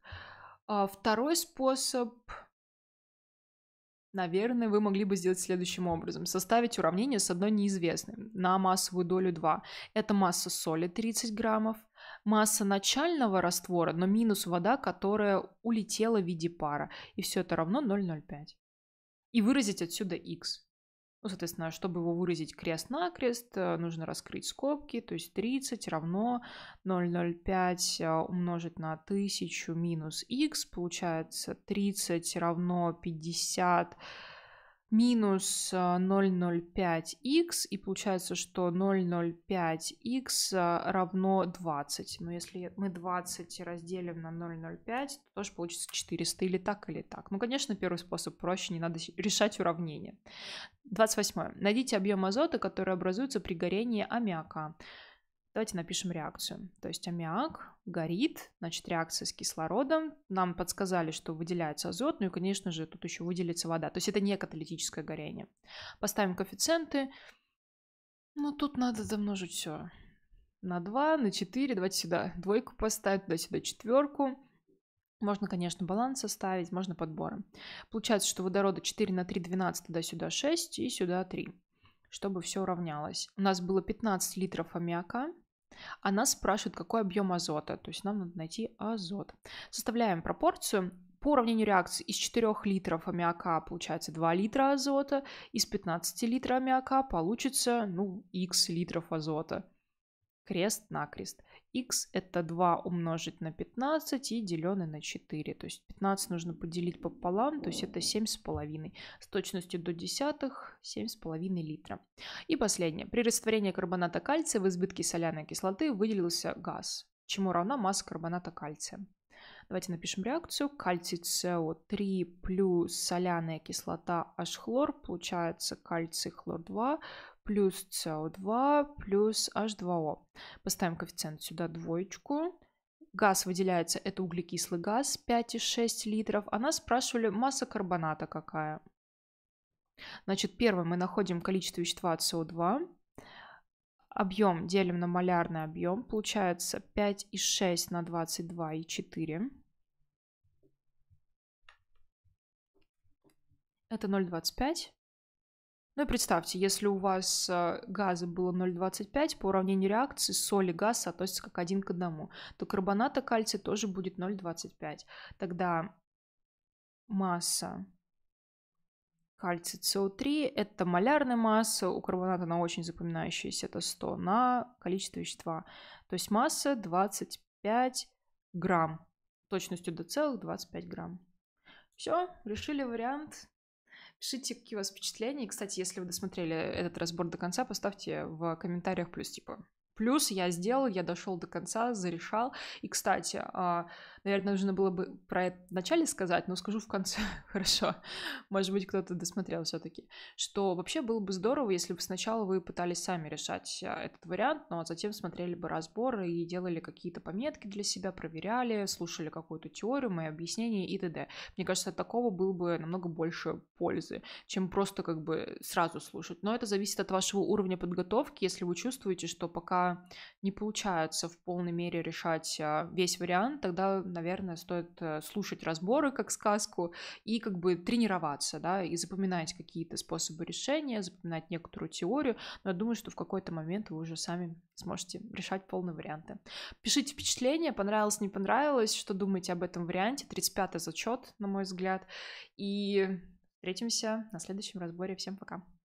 А второй способ, наверное, вы могли бы сделать следующим образом. Составить уравнение с одной неизвестной на массовую долю 2. Это масса соли 30 граммов, масса начального раствора, но минус вода, которая улетела в виде пара. И все это равно 0,05. И выразить отсюда x. Ну, соответственно, чтобы его выразить крест-накрест, э, нужно раскрыть скобки, то есть 30 равно 0,05 э, умножить на 1000 минус x, получается 30 равно 50 минус 0,05х, э, и получается, что 0,05х э, равно 20. Но если мы 20 разделим на 0,05, то тоже получится 400 или так, или так. Ну, конечно, первый способ проще, не надо решать уравнение. 28. Найдите объем азота, который образуется при горении аммиака. Давайте напишем реакцию. То есть аммиак горит, значит, реакция с кислородом. Нам подсказали, что выделяется азот, ну и, конечно же, тут еще выделится вода. То есть это не каталитическое горение. Поставим коэффициенты. Ну, тут надо замножить все. На 2, на 4, давайте сюда двойку поставить, туда сюда четверку. Можно, конечно, баланс составить, можно подбором. Получается, что водорода 4 на 3, 12, туда-сюда 6 и сюда 3 чтобы все равнялось. У нас было 15 литров аммиака. Она а спрашивает, какой объем азота. То есть нам надо найти азот. Составляем пропорцию. По уравнению реакции из 4 литров аммиака получается 2 литра азота, из 15 литров аммиака получится, ну, x литров азота. Крест-накрест x это 2 умножить на 15 и деленное на 4. То есть 15 нужно поделить пополам, то есть это 7,5. С точностью до десятых 7,5 литра. И последнее. При растворении карбоната кальция в избытке соляной кислоты выделился газ, чему равна масса карбоната кальция. Давайте напишем реакцию. Кальций СО3 плюс соляная кислота H-хлор получается кальций хлор 2 плюс СО2 плюс H2O. Поставим коэффициент сюда двоечку. Газ выделяется, это углекислый газ 5,6 литров. А нас спрашивали, масса карбоната какая? Значит, первым мы находим количество вещества от 2 Объем делим на малярный объем. Получается 5,6 на 22,4. Это 0,25. Ну и представьте, если у вас а, газа было 0,25, по уравнению реакции соль и газ относятся как один к одному, то карбоната кальция тоже будет 0,25. Тогда масса кальций СО3 – это малярная масса, у карбоната она очень запоминающаяся, это 100 на количество вещества. То есть масса 25 грамм, точностью до целых 25 грамм. Все, решили вариант. Пишите, какие у вас впечатления. И, кстати, если вы досмотрели этот разбор до конца, поставьте в комментариях плюс типа Плюс я сделал, я дошел до конца, зарешал. И, кстати, а, наверное, нужно было бы про это вначале сказать, но скажу в конце, [laughs] хорошо. Может быть, кто-то досмотрел все-таки. Что вообще было бы здорово, если бы сначала вы пытались сами решать а, этот вариант, но затем смотрели бы разборы и делали какие-то пометки для себя, проверяли, слушали какую-то теорию, мои объяснения и т.д. Мне кажется, от такого было бы намного больше пользы, чем просто как бы сразу слушать. Но это зависит от вашего уровня подготовки, если вы чувствуете, что пока не получается в полной мере решать а, весь вариант, тогда, наверное, стоит э, слушать разборы как сказку и как бы тренироваться, да, и запоминать какие-то способы решения, запоминать некоторую теорию. Но я думаю, что в какой-то момент вы уже сами сможете решать полные варианты. Пишите впечатления, понравилось, не понравилось, что думаете об этом варианте. 35-й зачет, на мой взгляд. И встретимся на следующем разборе. Всем пока.